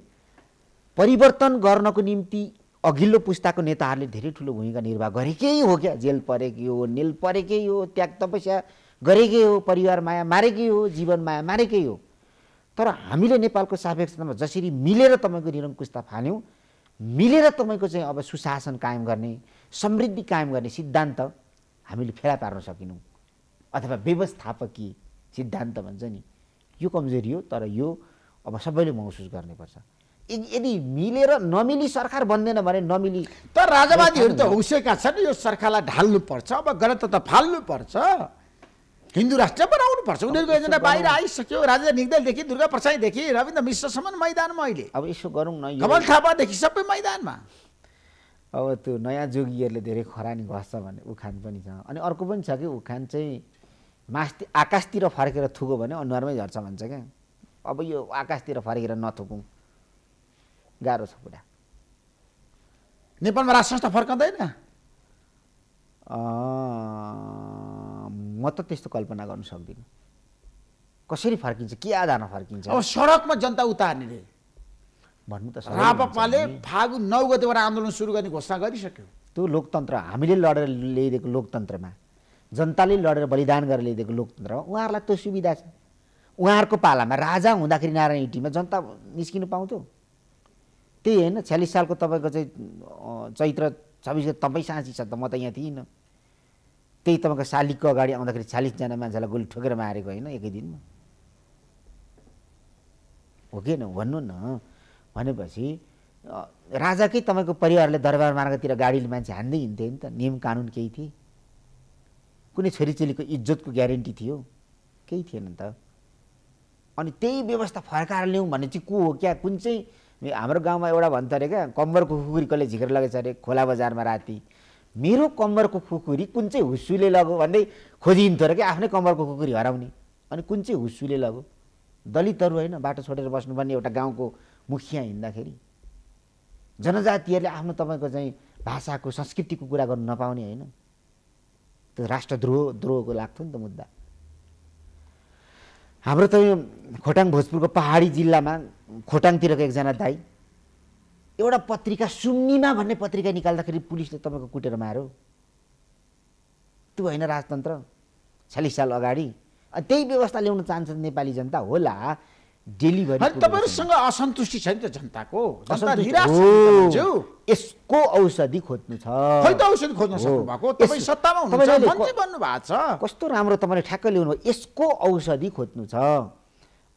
परिवर्तन गर्नको निम्ति अघिल्लो पुस्ताको नेताहरूले धेरै ठुलो भूमिका निर्वाह गरेकै हो क्या जेल परेकै हो निल परेकै हो त्याग तपस्या गरेकै हो परिवार माया मारेकै हो जीवन माया मारेकै हो तर हामीले नेपालको सापेक्षतामा जसरी मिलेर तपाईँको निरङ्कुशता फाल्यौँ मिलेर तपाईँको चाहिँ अब सुशासन कायम गर्ने समृद्धि कायम गर्ने सिद्धान्त हामीले फेला पार्न सकेनौँ अथवा व्यवस्थापकीय सिद्धान्त भन्छ नि यो कमजोरी हो तर यो अब सबैले महसुस गर्नुपर्छ यदि मिलेर नमिली सरकार बन्दैन भने नमिली तर राजावादीहरू त हुसेका छन् यो सरकारलाई ढाल्नुपर्छ अब गणतन्त्र त फाल्नुपर्छ हिन्दू राष्ट्र बनाउनु पर्छ उनीहरूको एजेन्डा बाहिर आइसक्यो राजा निगदलदेखि दुर्गा प्रसाईदेखि रविन्द्र मिश्रसम्म मैदानमा अहिले अब यसो गरौँ न कमल थापादेखि सबै मैदानमा अब त्यो नयाँ जोगीहरूले धेरै खरानी घस्छ भने उखान पनि छ अनि अर्को पनि छ कि उखान चाहिँ मास्ति आकाशतिर फर्केर थुगो भने अनुहारमै झर्छ भन्छ क्या अब यो आकाशतिर फर्केर नथुकौँ गाह्रो छ कुरा नेपालमा राजसंस्था फर्काउँदैन म त त्यस्तो कल्पना गर्नु सक्दिनँ कसरी फर्किन्छ के आधारमा फर्किन्छ अब सडकमा जनता उतार्ने भन्नु त रापाले फागु नौ गतेबाट आन्दोलन सुरु गर्ने घोषणा गरिसक्यो त्यो लोकतन्त्र हामीले लडेर ल्याइदिएको लोकतन्त्रमा जनताले लडेर बलिदान गरेर ल्याइदिएको लोकतन्त्रमा उहाँहरूलाई त्यो सुविधा छ उहाँहरूको पालामा राजा हुँदाखेरि नारायण युटीमा जनता निस्किनु पाउँथ्यो त्यही होइन छ्यालिस सालको तपाईँको चाहिँ चैत्र छब्बिस तपाईँ साँची छ त म त यहाँ थिइनँ त्यही तपाईँको शालिगको अगाडि आउँदाखेरि छ्यालिसजना मान्छेलाई गोली ठोकेर मारेको होइन एकै दिनमा हो कि भन्नु न भनेपछि राजाकै तपाईँको परिवारले दरबार मार्गतिर गाडीले मान्छे हान्दै हिँड्थ्यो नि त नियम कानुन केही थिए कुनै छोरीचेलीको इज्जतको ग्यारेन्टी थियो केही थिएन नि त अनि त्यही व्यवस्था फर्काएर ल्याउँ भने चाहिँ को हो क्या कुन चाहिँ हाम्रो गाउँमा एउटा भन्छ अरे क्या कम्बरको खुकुरी कसले झिकेर लगेछ अरे खोला बजारमा राति मेरो कम्बरको खुकुरी कुन चाहिँ हुस्सुले लग्यो भन्दै खोजिन्थ्यो अरे क्या आफ्नै कम्बरको खुकुरी हराउने अनि कुन चाहिँ हुस्सुले लग्यो दलितहरू होइन बाटो छोडेर बस्नुपर्ने एउटा गाउँको मुखिया हिँड्दाखेरि जनजातिहरूले आफ्नो तपाईँको चाहिँ भाषाको संस्कृतिको कुरा गर्नु नपाउने होइन त्यो राष्ट्रद्रोह द्रोहको लाग्थ्यो नि त मुद्दा हाम्रो त यो खोटाङ भोजपुरको पहाडी जिल्लामा खोटाङतिरको एकजना दाई एउटा पत्रिका सुन्निमा भन्ने पत्रिका निकाल्दाखेरि पुलिसले तपाईँको कुटेर मार्यो त्यो होइन राजतन्त्र छ्यालिस साल अगाडि त्यही व्यवस्था ल्याउन चाहन्छ नेपाली जनता होला तपाईँहरूसँग असन्तुष्टि छ नि त जनताको यसको औषधि खोज्नु छ औषधि खोज्न सत्तामा छ कस्तो राम्रो तपाईँले ठ्याक्कै ल्याउनु भयो यसको औषधि खोज्नु छ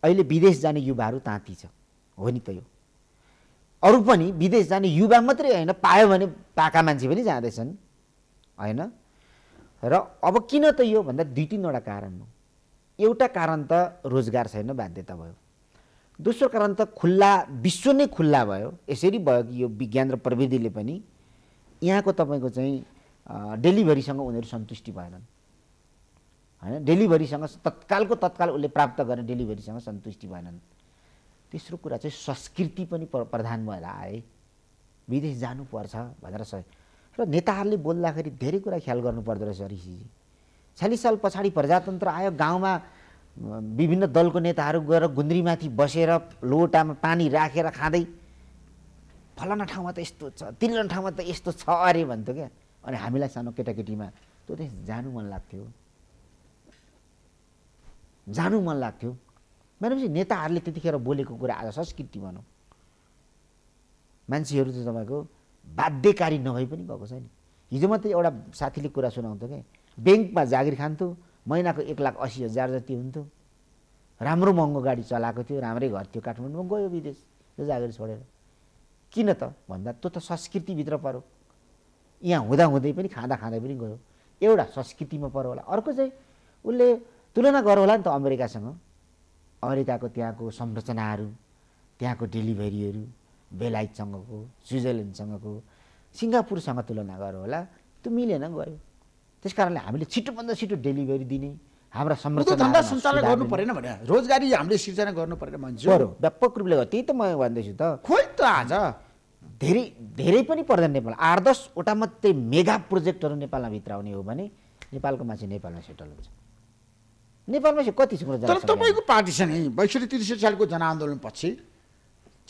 अहिले विदेश जाने युवाहरू ताती छ हो नि त यो अरू पनि विदेश जाने युवा मात्रै होइन पायो भने पाका मान्छे पनि जाँदैछन् होइन र अब किन त यो भन्दा दुई तिनवटा कारण हो एउटा कारण त रोजगार छैन बाध्यता भयो दोस्रो कारण त खुल्ला विश्व नै खुल्ला भयो यसरी भयो कि यो विज्ञान र प्रविधिले पनि यहाँको तपाईँको चाहिँ डेलिभरीसँग उनीहरू सन्तुष्टि भएनन् होइन डेलिभरीसँग तत्कालको तत्काल उसले प्राप्त गर्ने डेलिभरीसँग सन्तुष्टि भएनन् तेस्रो कुरा चाहिँ संस्कृति पनि प्रधान भएर आए विदेश जानुपर्छ भनेर सही र नेताहरूले बोल्दाखेरि धेरै कुरा ख्याल गर्नुपर्दो रहेछ ऋषिजी छ्यालिस साल पछाडि प्रजातन्त्र आयो गाउँमा विभिन्न दलको नेताहरू गएर गुन्द्रीमाथि बसेर लोटामा पानी राखेर खाँदै फलाना ठाउँमा त यस्तो छ तिल्लो ठाउँमा त यस्तो छ अरे भन्थ्यो क्या अनि हामीलाई सानो केटाकेटीमा त्यो देश जानु मन लाग्थ्यो जानु मन लाग्थ्यो भनेपछि नेताहरूले त्यतिखेर बोलेको कुरा आज संस्कृति भनौँ मान्छेहरू चाहिँ तपाईँको बाध्यकारी नभई पनि गएको नि हिजो मात्रै एउटा साथीले कुरा सुनाउँथ्यो क्या ब्याङ्कमा जागिर खान्थ्यो महिनाको एक लाख असी हजार जति हुन्थ्यो राम्रो महँगो गाडी चलाएको थियो राम्रै घर थियो काठमाडौँमा गयो विदेश त्यो जागिर छोडेर किन त भन्दा त्यो त संस्कृतिभित्र पऱ्यो यहाँ हुँदाहुँदै पनि खाँदा खाँदै पनि गयो एउटा संस्कृतिमा पऱ्यो होला अर्को चाहिँ उसले तुलना गर होला नि त अमेरिकासँग अमेरिकाको त्यहाँको संरचनाहरू त्यहाँको डेलिभरीहरू बेलायतसँगको स्विजरल्यान्डसँगको सिङ्गापुरसँग तुलना गर होला त्यो मिलेन गयो त्यस कारणले हामीले छिटोभन्दा छिटो डेलिभरी दिने हाम्रा संरचना सञ्चालन गर्नु परेन भने रोजगारी हामीले सिर्जना गर्नु परेन मान्छे व्यापक रूपले त्यही त म भन्दैछु त खोइ त आज धेरै धेरै पनि पर्दैन नेपाल आठ दसवटा मात्रै मेगा प्रोजेक्टहरू नेपालमा भित्र आउने हो भने नेपालको मान्छे नेपालमा सेटल हुन्छ नेपालमा चाहिँ कति तर तपाईँको पार्टी छ नि बैसठी त्रिसठी सालको जनआन्दोलनपछि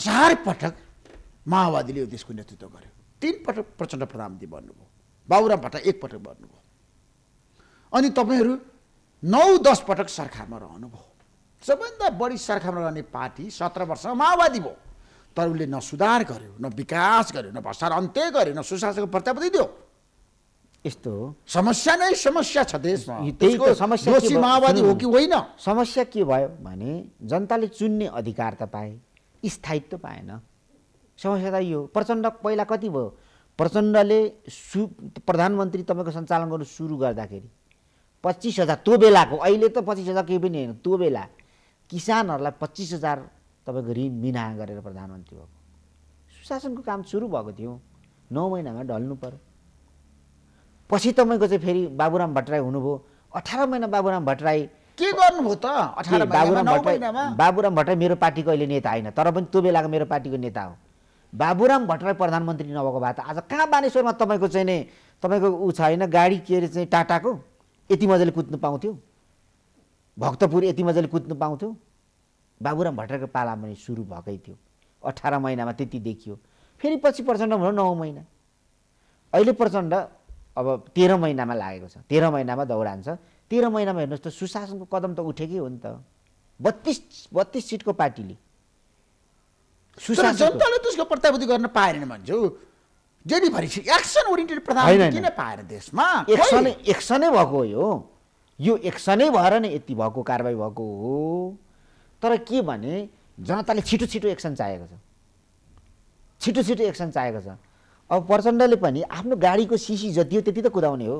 चार पटक माओवादीले यो देशको नेतृत्व गर्यो तिन पटक प्रचण्ड प्रधानमन्त्री बन्नुभयो बाबुराम भट्टा एकपटक बन्नुभयो अनि तपाईँहरू नौ दस पटक सरकारमा रहनुभयो सबभन्दा बढी सरकारमा रहने पार्टी सत्र वर्ष माओवादी भयो तर उसले न सुधार गर्यो न विकास गर्यो न भ्रष्टाचार अन्त्य गर्यो न सुशासनको प्रत्यापत्ति दियो यस्तो समस्या नै समस्या छ देशमा माओवादी हो कि होइन समस्या के भयो भने जनताले चुन्ने अधिकार त पाए स्थायित्व पाएन समस्या त यो प्रचण्ड पहिला कति भयो प्रचण्डले सु प्रधानमन्त्री तपाईँको सञ्चालन गर्नु सुरु गर्दाखेरि पच्चिस हजार त्यो बेलाको अहिले त पच्चिस हजार केही पनि होइन त्यो बेला किसानहरूलाई पच्चिस हजार तपाईँको ऋण बिना गरेर प्रधानमन्त्री भएको सुशासनको काम सुरु भएको थियो नौ महिनामा ढल्नु पऱ्यो पछि तपाईँको चाहिँ फेरि बाबुराम भट्टराई हुनुभयो अठार महिना बाबुराम भट्टराई के गर्नुभयो त अठार बाबुराम भट्टराई बाबुराम भट्टराई मेरो पार्टीको अहिले नेता होइन तर पनि त्यो बेलाको मेरो पार्टीको नेता हो बाबुराम भट्टराई प्रधानमन्त्री नभएको भए त आज कहाँ बानेश्वरमा तपाईँको चाहिँ नै तपाईँको ऊ छ होइन गाडी के अरे चाहिँ टाटाको यति मजाले कुद्नु पाउँथ्यो भक्तपुर यति मजाले कुद्नु पाउँथ्यो बाबुराम भट्टराको पाला पनि सुरु भएकै थियो अठार महिनामा त्यति देखियो फेरि पछि प्रचण्ड भनौँ नौ महिना अहिले प्रचण्ड अब तेह्र महिनामा लागेको छ तेह्र महिनामा दौडान्छ तेह्र महिनामा हेर्नुहोस् त सुशासनको कदम त उठेकै हो नि त बत्तिस बत्तिस सिटको पार्टीले सुशासन जनताले त्यसको प्रत्याभूति गर्न पाएन भन्छु एक्सन ओरिएन्टेड प्रधान किन पाएर देशमा एक्सनै एक्सनै भएको हो यो यो एक्सनै भएर नै यति भएको कारवाही भएको हो तर के भने जनताले छिटो छिटो एक्सन चाहेको छ छिटो छिटो एक्सन चाहेको छ अब प्रचण्डले पनि आफ्नो गाडीको सिसी जति हो त्यति त कुदाउने हो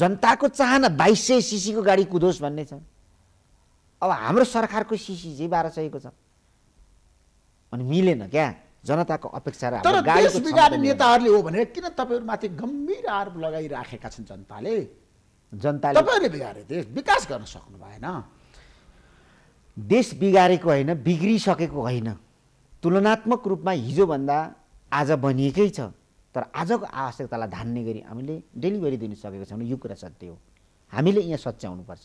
जनताको चाहना बाइस सय सिसीको गाडी कुदोस् भन्ने छ अब हाम्रो सरकारको सिसी चाहिँ बाह्र सयको छ अनि मिलेन क्या जनताको अपेक्षा र तर देश बिगार्ने नेताहरूले हो भनेर किन तपाईँहरूमाथि गम्भीर आरोप लगाइराखेका छन् जनताले जनताले तपाईँहरूले बिगारे देश विकास गर्न सक्नु भएन देश बिगारेको होइन बिग्रिसकेको होइन तुलनात्मक रूपमा हिजोभन्दा आज बनिएकै छ तर आजको आवश्यकतालाई धान्ने गरी हामीले डेलिभरी दिन सकेको छैनौँ यो कुरा सत्य हो हामीले यहाँ सच्याउनुपर्छ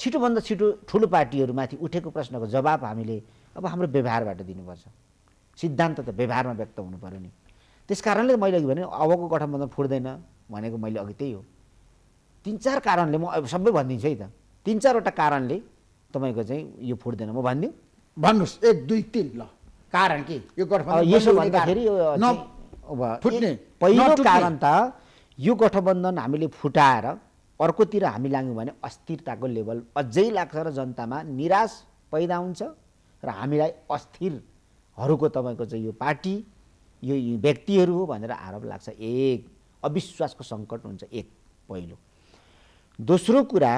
छिटोभन्दा छिटो ठुलो पार्टीहरूमाथि उठेको प्रश्नको जवाब हामीले अब हाम्रो व्यवहारबाट दिनुपर्छ सिद्धान्त त व्यवहारमा व्यक्त हुनु पऱ्यो नि त्यस कारणले मैले अघि भने अबको गठबन्धन फुट्दैन भनेको मैले अघि त्यही हो तिन चार कारणले म सबै भनिदिन्छु है त तिन चारवटा कारणले तपाईँको चाहिँ यो फुट्दैन म भनिदिउँ भन्नुहोस् एक दुई तिन ल कारण के यो गठबन्धन यसो भन्दाखेरि पहिलो कारण त यो गठबन्धन हामीले फुटाएर अर्कोतिर हामी लाग्यौँ भने अस्थिरताको लेभल अझै लाग्छ र जनतामा निराश पैदा हुन्छ र हामीलाई अस्थिर हरूको तपाईँको चाहिँ यो पार्टी यो व्यक्तिहरू हो भनेर आरोप लाग्छ एक अविश्वासको सङ्कट हुन्छ एक पहिलो दोस्रो कुरा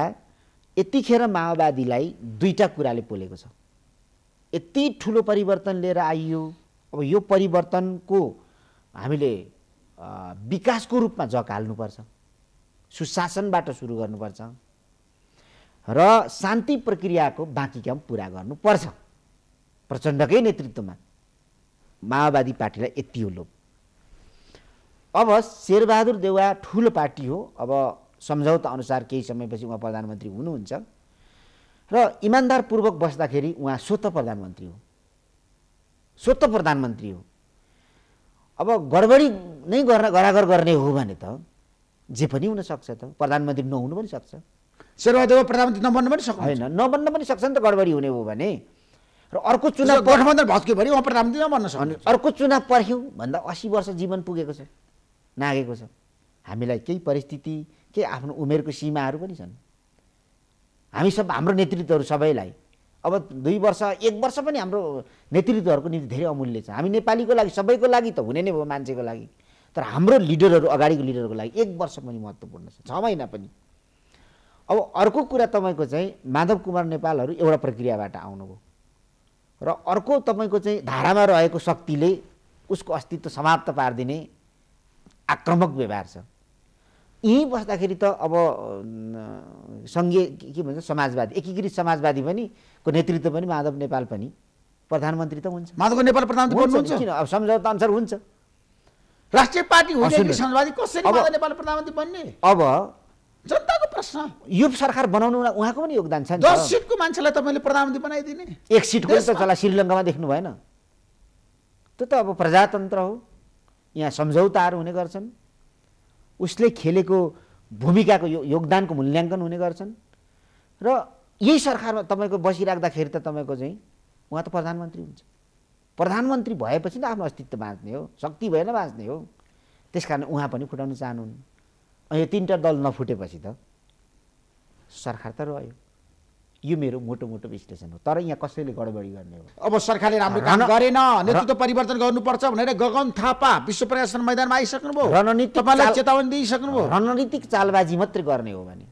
यतिखेर माओवादीलाई दुईवटा कुराले पोलेको छ यति ठुलो परिवर्तन लिएर आइयो अब यो परिवर्तनको हामीले विकासको रूपमा जग हाल्नुपर्छ सुशासनबाट सुरु गर्नुपर्छ र शान्ति प्रक्रियाको बाँकी काम पुरा गर्नुपर्छ प्रचण्डकै नेतृत्वमा माओवादी पार्टीलाई यति हो लोभ अब शेरबहादुर देउवा ठुलो पार्टी हो अब सम्झौता अनुसार केही समयपछि उहाँ प्रधानमन्त्री हुनुहुन्छ र इमान्दारपूर्वक बस्दाखेरि उहाँ स्वत प्रधानमन्त्री हो स्वत प्रधानमन्त्री हो अब गडबडी नै गर्न गरागर गर्ने हो भने त जे पनि हुनसक्छ त प्रधानमन्त्री नहुनु पनि सक्छ शेरबहादुर प्रधानमन्त्री नबन्न पनि सक्छ होइन नबन्न पनि सक्छ नि त गडबडी हुने हो भने र अर्को चुनाव गठबन्धन भत्क्यो भने उहाँ प्रधानमन्त्री नबन्न सक्नु अर्को चुनाव पर्ख्यौँ भन्दा असी वर्ष जीवन पुगेको छ नागेको छ हामीलाई केही परिस्थिति केही आफ्नो उमेरको सीमाहरू पनि छन् हामी सब हाम्रो नेतृत्वहरू सबैलाई अब दुई वर्ष एक वर्ष पनि हाम्रो नेतृत्वहरूको निम्ति धेरै अमूल्य छ हामी नेपालीको लागि सबैको लागि त हुने नै हो मान्छेको लागि तर हाम्रो लिडरहरू अगाडिको लिडरको लागि एक वर्ष पनि महत्त्वपूर्ण छ छ महिना पनि अब अर्को कुरा तपाईँको चाहिँ माधव कुमार नेपालहरू एउटा प्रक्रियाबाट आउनुभयो र अर्को तपाईँको चाहिँ धारामा रहेको शक्तिले उसको अस्तित्व समाप्त पारिदिने आक्रमक व्यवहार छ यहीँ बस्दाखेरि त अब सङ्घीय के भन्छ समाजवादी एकीकृत समाजवादी पनि को नेतृत्व पनि माधव नेपाल पनि प्रधानमन्त्री त हुन्छ माधव नेपाल प्रधानमन्त्री किन अब सम्झौता अनुसार हुन्छ राष्ट्रिय पार्टी हुन्छ समाजवादी कसरी नेपाल प्रधानमन्त्री बन्ने अब जनताको प्रश्न यो सरकार बनाउनु उहाँको पनि योगदान छ नि दस सिटको मान्छेलाई तपाईँले प्रधानमन्त्री बनाइदिने एक सिटको त चला श्रीलङ्कामा देख्नु भएन त्यो त अब प्रजातन्त्र हो यहाँ सम्झौताहरू हुने गर्छन् उसले खेलेको भूमिकाको यो योगदानको मूल्याङ्कन हुने गर्छन् र यही सरकारमा तपाईँको बसिराख्दाखेरि त तपाईँको चाहिँ उहाँ त प्रधानमन्त्री हुन्छ प्रधानमन्त्री भएपछि त आफ्नो अस्तित्व बाँच्ने हो शक्ति भएन बाँच्ने हो त्यस कारण उहाँ पनि खुटाउन चाहनुहुन्न यो तिनवटा दल नफुटेपछि त सरकार त रह्यो यो मेरो मोटो मोटो विश्लेषण हो तर यहाँ कसैले गडबडी गर्ने हो अब सरकारले राम्रो काम गरेन नेतृत्व परिवर्तन गर्नुपर्छ भनेर गगन थापा विश्व प्रशासन मैदानमा आइसक्नुभयो रणनीति तपाईँलाई चेतावनी दिइसक्नुभयो रणनीतिक चालबाजी मात्रै गर्ने हो भने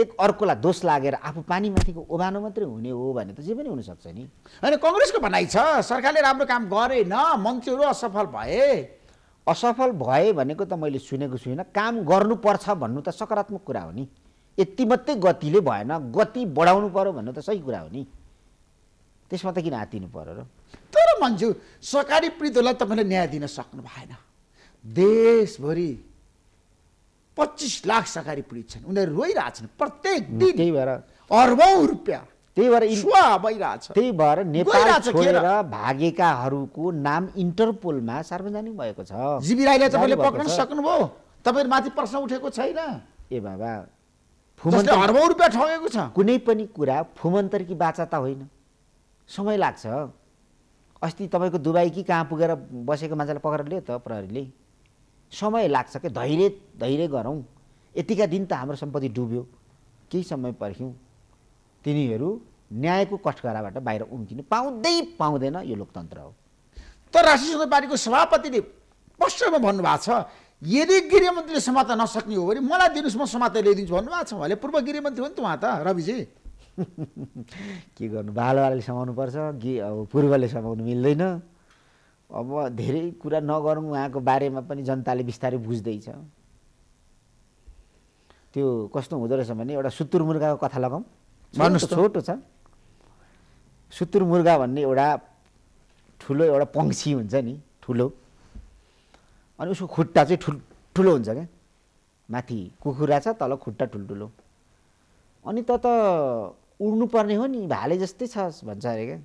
एक अर्कोलाई दोष लागेर आफू पानीमाथिको ओभानो मात्रै हुने हो भने त जे पनि हुनसक्छ नि होइन कङ्ग्रेसको भनाइ छ सरकारले राम्रो काम गरेन मन्त्रीहरू असफल भए असफल भए भनेको त मैले सुनेको छुइनँ काम गर्नुपर्छ भन्नु त सकारात्मक कुरा हो नि यति मात्रै गतिले भएन गति बढाउनु पर्यो भन्नु त सही कुरा हो नि त्यसमा त किन आतिनु पऱ्यो र तर मन्जु सरकारी पीडितहरूलाई तपाईँले न्याय दिन सक्नु भएन देशभरि पच्चिस लाख सरकारी पीडित छन् उनीहरू रोइरहेछन् प्रत्येक दिन त्यही भएर अर्बौँ रुपियाँ त्यही भएर भइरहेछ त्यही भएर नेपाल छोडेर भागेकाहरूको नाम इन्टरपोलमा सार्वजनिक भएको छ जीवी राईलाई तपाईँले सक्नुभयो माथि प्रश्न उठेको छैन ए बाबा फुमन्त रुपियाँ ठगेको छ कुनै पनि कुरा फुमन्तरकी बाचा त होइन समय लाग्छ अस्ति तपाईँको दुबई कि कहाँ पुगेर बसेको मान्छेलाई पक्रेर लियो त प्रहरीले समय लाग्छ कि धैर्य धैर्य गरौँ यतिका दिन त हाम्रो सम्पत्ति डुब्यो केही समय पर्ख्यौँ तिनीहरू न्यायको कठघराबाट बाहिर उम्किनु पाउँदै पाउँदैन यो लोकतन्त्र हो तर राष्ट्रिय सङ्घ पार्टीको सभापतिले प्रश्नमा भन्नुभएको छ यदि गृहमन्त्रीले समात नसक्ने हो भने मलाई दिनुहोस् म समात ल्याइदिन्छु भन्नुभएको छ उहाँले पूर्व गृहमन्त्री हो नि त उहाँ त रविजी के गर्नु बालबालले समाउनुपर्छ गे अब पूर्वले समाउनु मिल्दैन अब धेरै कुरा नगरौँ उहाँको बारेमा पनि जनताले बिस्तारै बुझ्दैछ त्यो कस्तो हुँदो रहेछ भने एउटा सुत्तुर मुर्गाको कथा लगाउँ मानुस छोटो छ सुतुरमुर्गा भन्ने एउटा ठुलो एउटा पङ्क्षी हुन्छ नि ठुलो अनि उसको खुट्टा चाहिँ ठुल ठुलो हुन्छ क्या माथि कुखुरा छ तल खुट्टा ठुल्ठुलो अनि त त पर्ने हो नि भाले जस्तै छ भन्छ अरे क्या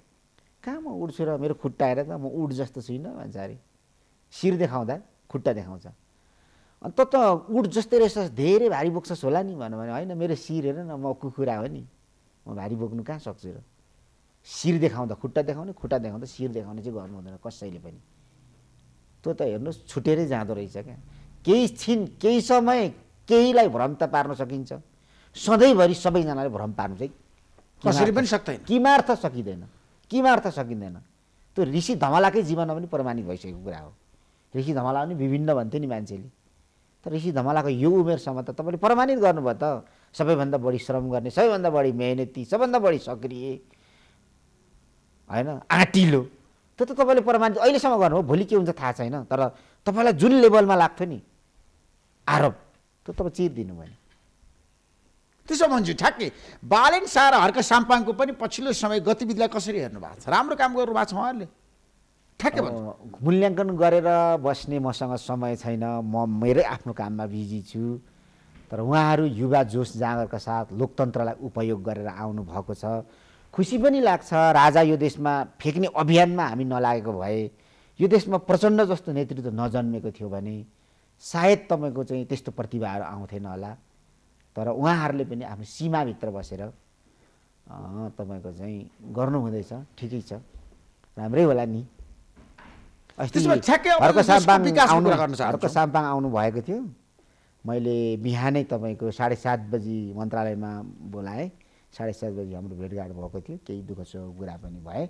कहाँ म उड्छु र मेरो खुट्टा आएर त म उड जस्तो छुइनँ भन्छ अरे शिर देखाउँदा खुट्टा देखाउँछ अन्त त उठ जस्तै रहेछ धेरै भारी बोक्छस् होला नि भन्यो भने होइन मेरो शिर हेर न म कुखुरा हो नि म भारी बोक्नु कहाँ सक्छु र शिर देखाउँदा खुट्टा देखाउने खुट्टा देखाउँदा शिर देखाउने चाहिँ गर्नु हुँदैन कसैले पनि त्यो त हेर्नुहोस् छुटेरै जाँदो रहेछ क्या केही छिन केही समय केहीलाई भ्रम त पार्न सकिन्छ सधैँभरि सबैजनाले भ्रम पार्नु चाहिँ कसरी पनि सक्दैन किमार्थ सकिँदैन किमार्थ सकिँदैन त्यो ऋषि धमालाकै जीवनमा पनि प्रमाणित भइसकेको कुरा हो ऋषि धमाला पनि विभिन्न भन्थ्यो नि मान्छेले तर ऋषि धमालाको यो उमेरसम्म त तपाईँले प्रमाणित गर्नुभयो त सबैभन्दा बढी श्रम गर्ने सबैभन्दा बढी मेहनती सबभन्दा बढी सक्रिय होइन आँटिलो त्यो त तपाईँले प्रमाणित अहिलेसम्म गर्नु हो भोलि के हुन्छ थाहा छैन तर तपाईँलाई जुन लेभलमा लाग्थ्यो नि आरोप त्यो तपाईँ चिर्दिनु भयो त्यसो भन्छु ठ्याक्कै बालेन सार हर्क साम्पाङको पनि पछिल्लो समय गतिविधिलाई कसरी हेर्नु भएको छ राम्रो काम गर्नु भएको छ उहाँहरूले ठ्याक्कै मूल्याङ्कन गरेर बस्ने मसँग समय छैन म मेरै आफ्नो काममा बिजी छु तर उहाँहरू युवा जोस जाँगरका साथ लोकतन्त्रलाई उपयोग गरेर आउनुभएको छ खुसी पनि लाग्छ राजा यो देशमा फेक्ने अभियानमा हामी नलागेको भए यो देशमा प्रचण्ड जस्तो नेतृत्व नजन्मेको थियो भने सायद तपाईँको चाहिँ त्यस्तो प्रतिभाहरू आउँथेन होला तर उहाँहरूले पनि आफ्नो सीमाभित्र बसेर तपाईँको चाहिँ गर्नु हुँदैछ ठिकै छ राम्रै होला नि हर्क साम्पाङ आउनु भएको थियो मैले बिहानै तपाईँको साढे सात बजी मन्त्रालयमा बोलाएँ साढे सात बजी हाम्रो भेटघाट भएको थियो केही दुःख सुख कुरा पनि भए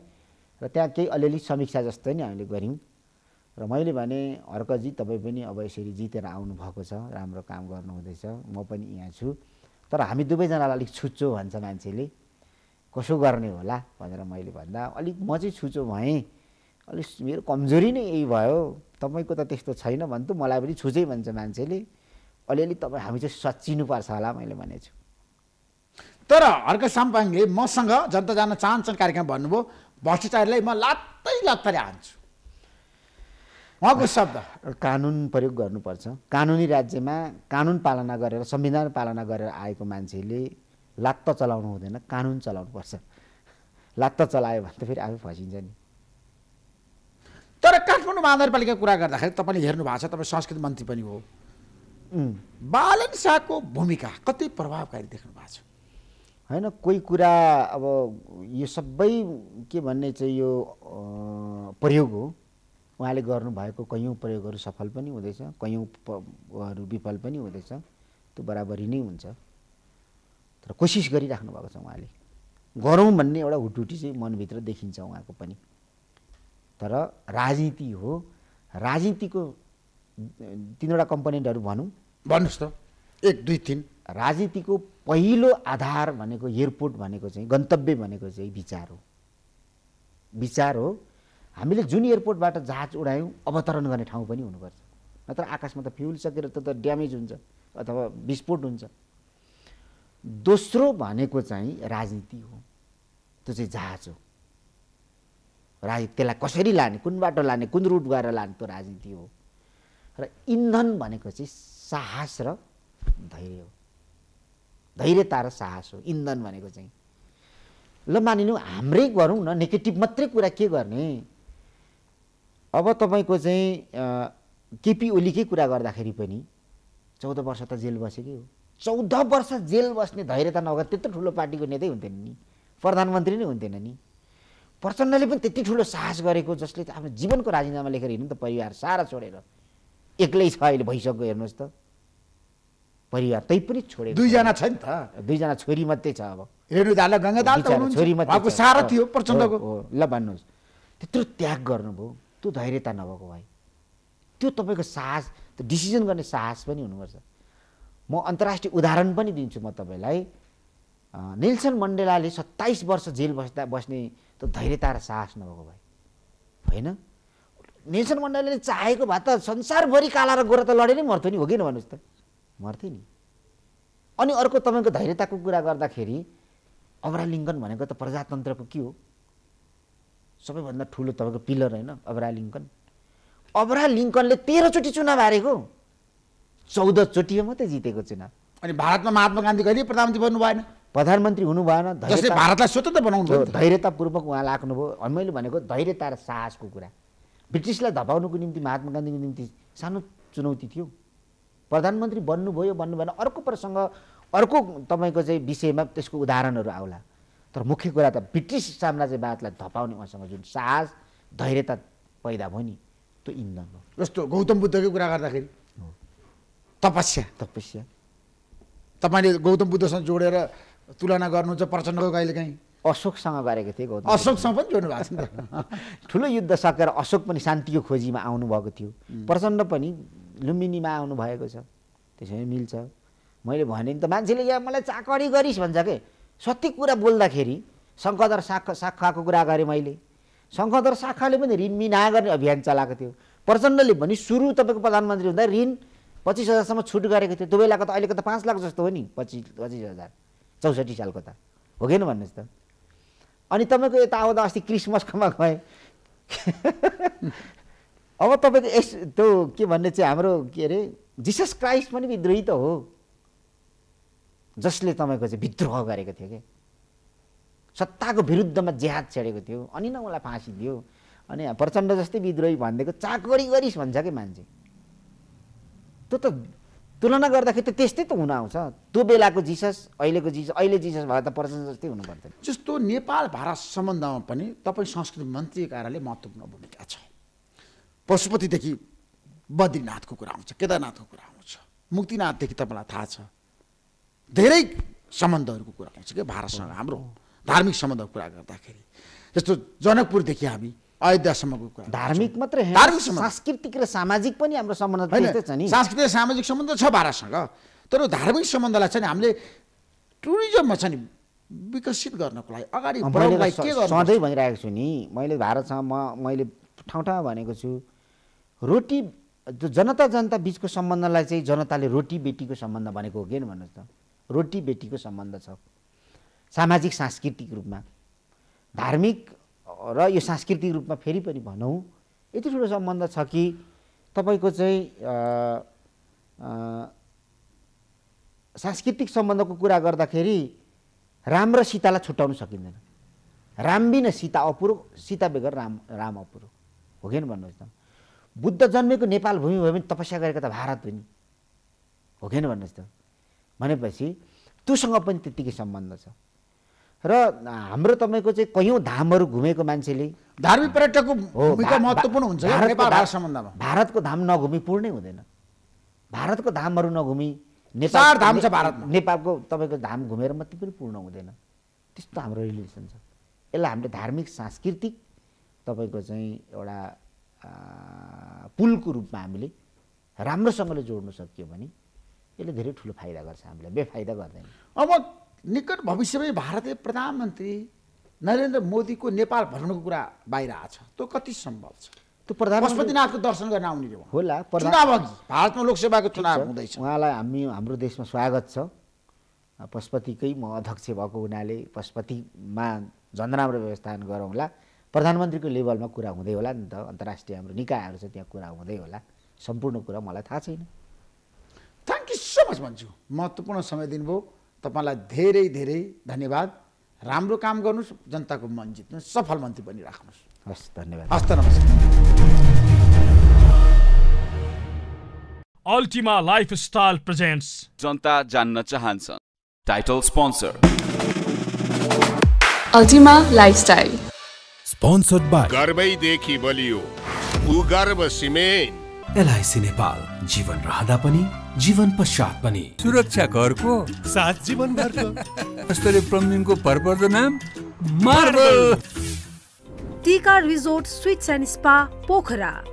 र त्यहाँ केही अलिअलि समीक्षा जस्तै नै हामीले गऱ्यौँ र मैले भने हर्कजी तपाईँ पनि अब यसरी जितेर आउनुभएको छ राम्रो काम गर्नुहुँदैछ म पनि यहाँ छु तर हामी दुवैजनालाई अलिक छुच्चो भन्छ मान्छेले कसो गर्ने होला भनेर मैले भन्दा अलिक म चाहिँ छुचो भएँ अलिक मेरो कमजोरी नै यही भयो तपाईँको त त्यस्तो छैन त मलाई पनि छुचै भन्छ मान्छेले अलिअलि तपाईँ हामी चाहिँ सचिनुपर्छ होला मैले भनेको तर हर्क साम्पाङले मसँग जनता जान चाहन्छन् कार्यक्रम भन्नुभयो भ्रष्टाचारीलाई म लात्तै लात्तै हान्छु उहाँको शब्द कानुन प्रयोग गर्नुपर्छ कानुनी राज्यमा कानुन पालना गरेर संविधान पालना गरेर आएको मान्छेले लात्त चलाउनु हुँदैन कानुन पर्छ लात्त चलायो भने त फेरि आफै फसिन्छ नि तर काठमाडौँ महानगरपालिकाको कुरा गर्दाखेरि तपाईँले हेर्नु भएको छ तपाईँ संस्कृति मन्त्री पनि हो बालन शाहको भूमिका कति प्रभावकारी देख्नु भएको छ होइन कोही कुरा अब यो सबै के भन्ने चाहिँ यो प्रयोग हो उहाँले गर्नुभएको कैयौँ प्रयोगहरू सफल पनि हुँदैछ कैयौँहरू विफल पनि हुँदैछ त्यो बराबरी नै हुन्छ तर कोसिस गरिराख्नु भएको छ उहाँले गरौँ भन्ने एउटा हुटुटी चाहिँ मनभित्र देखिन्छ उहाँको पनि तर राजनीति हो राजनीतिको तिनवटा कम्पोनेन्टहरू भनौँ भन्नुहोस् त एक दुई तिन राजनीतिको पहिलो आधार भनेको एयरपोर्ट भनेको चाहिँ गन्तव्य भनेको चाहिँ विचार हो विचार हो हामीले जुन एयरपोर्टबाट जहाज उडायौँ अवतरण गर्ने ठाउँ पनि हुनुपर्छ नत्र आकाशमा त फ्युल सकेर त त ड्यामेज हुन्छ अथवा विस्फोट हुन्छ दोस्रो भनेको चाहिँ राजनीति हो त्यो चाहिँ जहाज हो राज त्यसलाई कसरी लाने कुन बाटो लाने कुन रुट गएर लाने त्यो राजनीति हो र इन्धन भनेको चाहिँ साहस र धैर्य हो धैर्यता र साहस हो इन्धन भनेको चाहिँ ल मानिनु हाम्रै गरौँ न नेगेटिभ मात्रै कुरा के गर्ने अब तपाईँको चाहिँ केपी ओलीकै कुरा गर्दाखेरि पनि चौध वर्ष त जेल बसेकै हो चौध वर्ष जेल बस्ने धैर्यता नगर त्यत्रो ठुलो पार्टीको नेतै हुन्थेन नि प्रधानमन्त्री नै हुन्थेन नि प्रचण्डले पनि त्यति ठुलो साहस गरेको जसले आफ्नो जीवनको राजीनामा लेखेर हिँड्नु त परिवार सारा छोडेर एक्लै छ अहिले भइसक्यो हेर्नुहोस् त परिवार तै पनि छोडे दुईजना छ नि त दुईजना छोरी मात्रै छ अब रेणु दाल गङ्गा दाल छोरी मात्रै सारा थियो प्रचण्डको ल भन्नुहोस् त्यत्रो त्याग गर्नुभयो त्यो धैर्यता नभएको भाइ त्यो तपाईँको साहस त्यो डिसिजन गर्ने साहस पनि हुनुपर्छ म अन्तर्राष्ट्रिय उदाहरण पनि दिन्छु म तपाईँलाई नेल्सन मण्डेलाले सत्ताइस वर्ष जेल बस्दा बस्ने त्यो धैर्यता र साहस नभएको भाइ होइन नेल्सन मण्डलीले चाहेको भए त संसारभरि काला र गोरा त लडे नै मर्थ्यो नि हो कि न भन्नुहोस् त मर्थ्यो नि अनि अर्को तपाईँको धैर्यताको कुरा गर्दाखेरि अब्रालिङ्गन भनेको त प्रजातन्त्रको के हो सबैभन्दा ठुलो तपाईँको पिलर होइन अब्रालिङ्कन अब्रालिङ्कनले तेह्रचोटि चुनाव हारेको चौधचोटि मात्रै जितेको चुनाव अनि भारतमा महात्मा गान्धी कहिले प्रधानमन्त्री बन्नु भएन प्रधानमन्त्री हुनु भएन भारतलाई स्वतन्त्र बनाउनु धैर्यतापूर्वक उहाँलाई भयो मैले भनेको धैर्यता र साहसको कुरा ब्रिटिसलाई धपाउनुको निम्ति महात्मा गान्धीको निम्ति सानो चुनौती थियो प्रधानमन्त्री बन्नुभयो बन्नु भएन अर्को प्रसङ्ग अर्को तपाईँको चाहिँ विषयमा त्यसको उदाहरणहरू आउला तर मुख्य कुरा त ब्रिटिस साम्राज्यवादलाई धपाउने उहाँसँग जुन साहस धैर्यता पैदा भयो नि त्यो इन्धन हो जस्तो गौतम बुद्धकै कुरा गर्दाखेरि तपस्या तपस्या तपाईँले गौतम बुद्धसँग जोडेर तुलना गर्नुहुन्छ प्रचण्डको कहिलेकाहीँ अशोकसँग गरेको थिएँ गौतम अशोकसँग पनि जोड्नु भएको छ नि ठुलो युद्ध सकेर अशोक पनि शान्तिको खोजीमा आउनुभएको थियो प्रचण्ड पनि लुम्बिनीमा आउनुभएको छ त्यसरी मिल्छ मैले भने नि त मान्छेले यहाँ मलाई चाकरी गरिस् भन्छ के सत्य कुरा बोल्दाखेरि शङ्खधर शाखा शाखाको कुरा गरेँ मैले शङ्खधर शाखाले पनि ऋण मिना गर्ने अभियान चलाएको थियो प्रचण्डले भने सुरु तपाईँको प्रधानमन्त्री हुँदा ऋण पच्चिस हजारसम्म छुट गरेको थियो त्यो बेलाको त अहिलेको त पाँच लाख जस्तो हो नि पच्चिस पच्चिस हजार चौसठी सालको त हो न भन्नुहोस् त अनि तपाईँको यता आउँदा अस्ति क्रिसमसकोमा गएँ अब तपाईँको यस त्यो के भन्ने चाहिँ हाम्रो के अरे जिसस क्राइस्ट पनि विद्रोही त हो जसले तपाईँको चाहिँ विद्रोह गरेको थियो कि सत्ताको विरुद्धमा जेहाद छेडेको थियो अनि न उसलाई फाँसी दियो अनि प्रचण्ड जस्तै विद्रोही भनिदिएको चाकरी गरिस् भन्छ कि मान्छे त्यो त तुलना गर्दाखेरि त त्यस्तै त हुन आउँछ त्यो बेलाको जिसस अहिलेको जिसस अहिले जिसस भए त प्रश्न जस्तै हुनु पर्दैन जस्तो नेपाल भारत सम्बन्धमा पनि तपाईँ संस्कृति मन्त्री कार्यालय महत्त्वपूर्ण भूमिका छ पशुपतिदेखि बद्रीनाथको कुरा आउँछ केदारनाथको कुरा आउँछ मुक्तिनाथदेखि तपाईँलाई थाहा छ धेरै सम्बन्धहरूको कुरा आउँछ क्या भारतसँग हाम्रो धार्मिक सम्बन्धको कुरा गर्दाखेरि जस्तो जनकपुरदेखि हामी अयोध्यासम्मको कुरा धार्मिक मात्रै धार्मिक सांस्कृतिक र सामाजिक पनि हाम्रो सम्बन्ध छ नि सांस्कृतिक सामाजिक सम्बन्ध छ भारतसँग तर धार्मिक सम्बन्धलाई चाहिँ हामीले टुरिज्ममा चाहिँ विकसित गर्नको लागि अगाडि सधैँ भनिरहेको छु नि मैले भारतसँग म मैले ठाउँ ठाउँ भनेको छु रोटी जो जनता जनता बिचको सम्बन्धलाई चाहिँ जनताले रोटी बेटीको सम्बन्ध भनेको हो किन भन्नुहोस् त रोटी बेटीको सम्बन्ध छ सामाजिक सांस्कृतिक रूपमा धार्मिक र यो सांस्कृतिक रूपमा फेरि पनि भनौँ यति ठुलो सम्बन्ध छ कि तपाईँको चाहिँ सांस्कृतिक सम्बन्धको कुरा गर्दाखेरि राम र सीतालाई छुट्याउन सकिँदैन राम बिना सीता अपुरो सीता बेगर राम राम अपुरो हो कि भन्नुहोस् त बुद्ध जन्मेको नेपाल भूमि भयो भने तपस्या गरेको त भारत पनि हो कि भन्नुहोस् त भनेपछि त्योसँग पनि त्यत्तिकै सम्बन्ध छ र हाम्रो तपाईँको चाहिँ कयौँ धामहरू घुमेको मान्छेले धार्मिक पर्यटकको भूमिका महत्त्वपूर्ण हुन्छ सम्बन्धमा भारतको धाम नघुमी पूर्णै हुँदैन भारतको धामहरू नघुमी नेपाल धाम छ भारत नेपालको तपाईँको धाम घुमेर मात्रै पनि पूर्ण हुँदैन त्यस्तो हाम्रो रिलेसन छ यसलाई हामीले धार्मिक सांस्कृतिक तपाईँको चाहिँ एउटा पुलको रूपमा हामीले राम्रोसँगले जोड्नु सकियो भने यसले धेरै ठुलो फाइदा गर्छ हामीलाई बेफाइदा गर्दैन अब निकट भविष्यमै भारतीय प्रधानमन्त्री नरेन्द्र मोदीको नेपाल भ्रमणको कुरा बाहिर आएको छ त्यो कति सम्भव छ त्यो प्रधान पशुपतिनाथको दर्शन गर्न आउने होला चुनाव भारतमा लोकसेवाको चुनाव हुँदैछ उहाँलाई हामी हाम्रो देशमा स्वागत छ पशुपतिकै म अध्यक्ष भएको हुनाले पशुपतिमा झन् राम्रो व्यवस्थापन गरौँला प्रधानमन्त्रीको लेभलमा कुरा हुँदै होला नि त अन्तर्राष्ट्रिय हाम्रो निकायहरू छ त्यहाँ कुरा हुँदै होला सम्पूर्ण कुरा मलाई थाहा छैन थ्याङ्क यू सो मच भन्छु महत्त्वपूर्ण समय दिनुभयो तपाईँलाई धेरै धेरै धन्यवाद राम्रो काम गर्नुहोस् जनताको मन जित्नु सफल मन्त्री राख्नुहोस् हस् धन्यवाद हस्त नमस्कार अल्टिमा लाइफस्टाइल प्रेजेन्ट्स जनता जान्न चाहन्छ title sponsor Ultima lifestyle sponsored by गर्वैदेखि बलियो गर्व सिमेन्ट एलआइसी नेपाल जीवन रहँदा पनि जीवन पश्चात पनि सुरक्षा घरको साथ जीवन घरको भरपर्दो नाम मार्बल टिका resort suites and spa Pokhara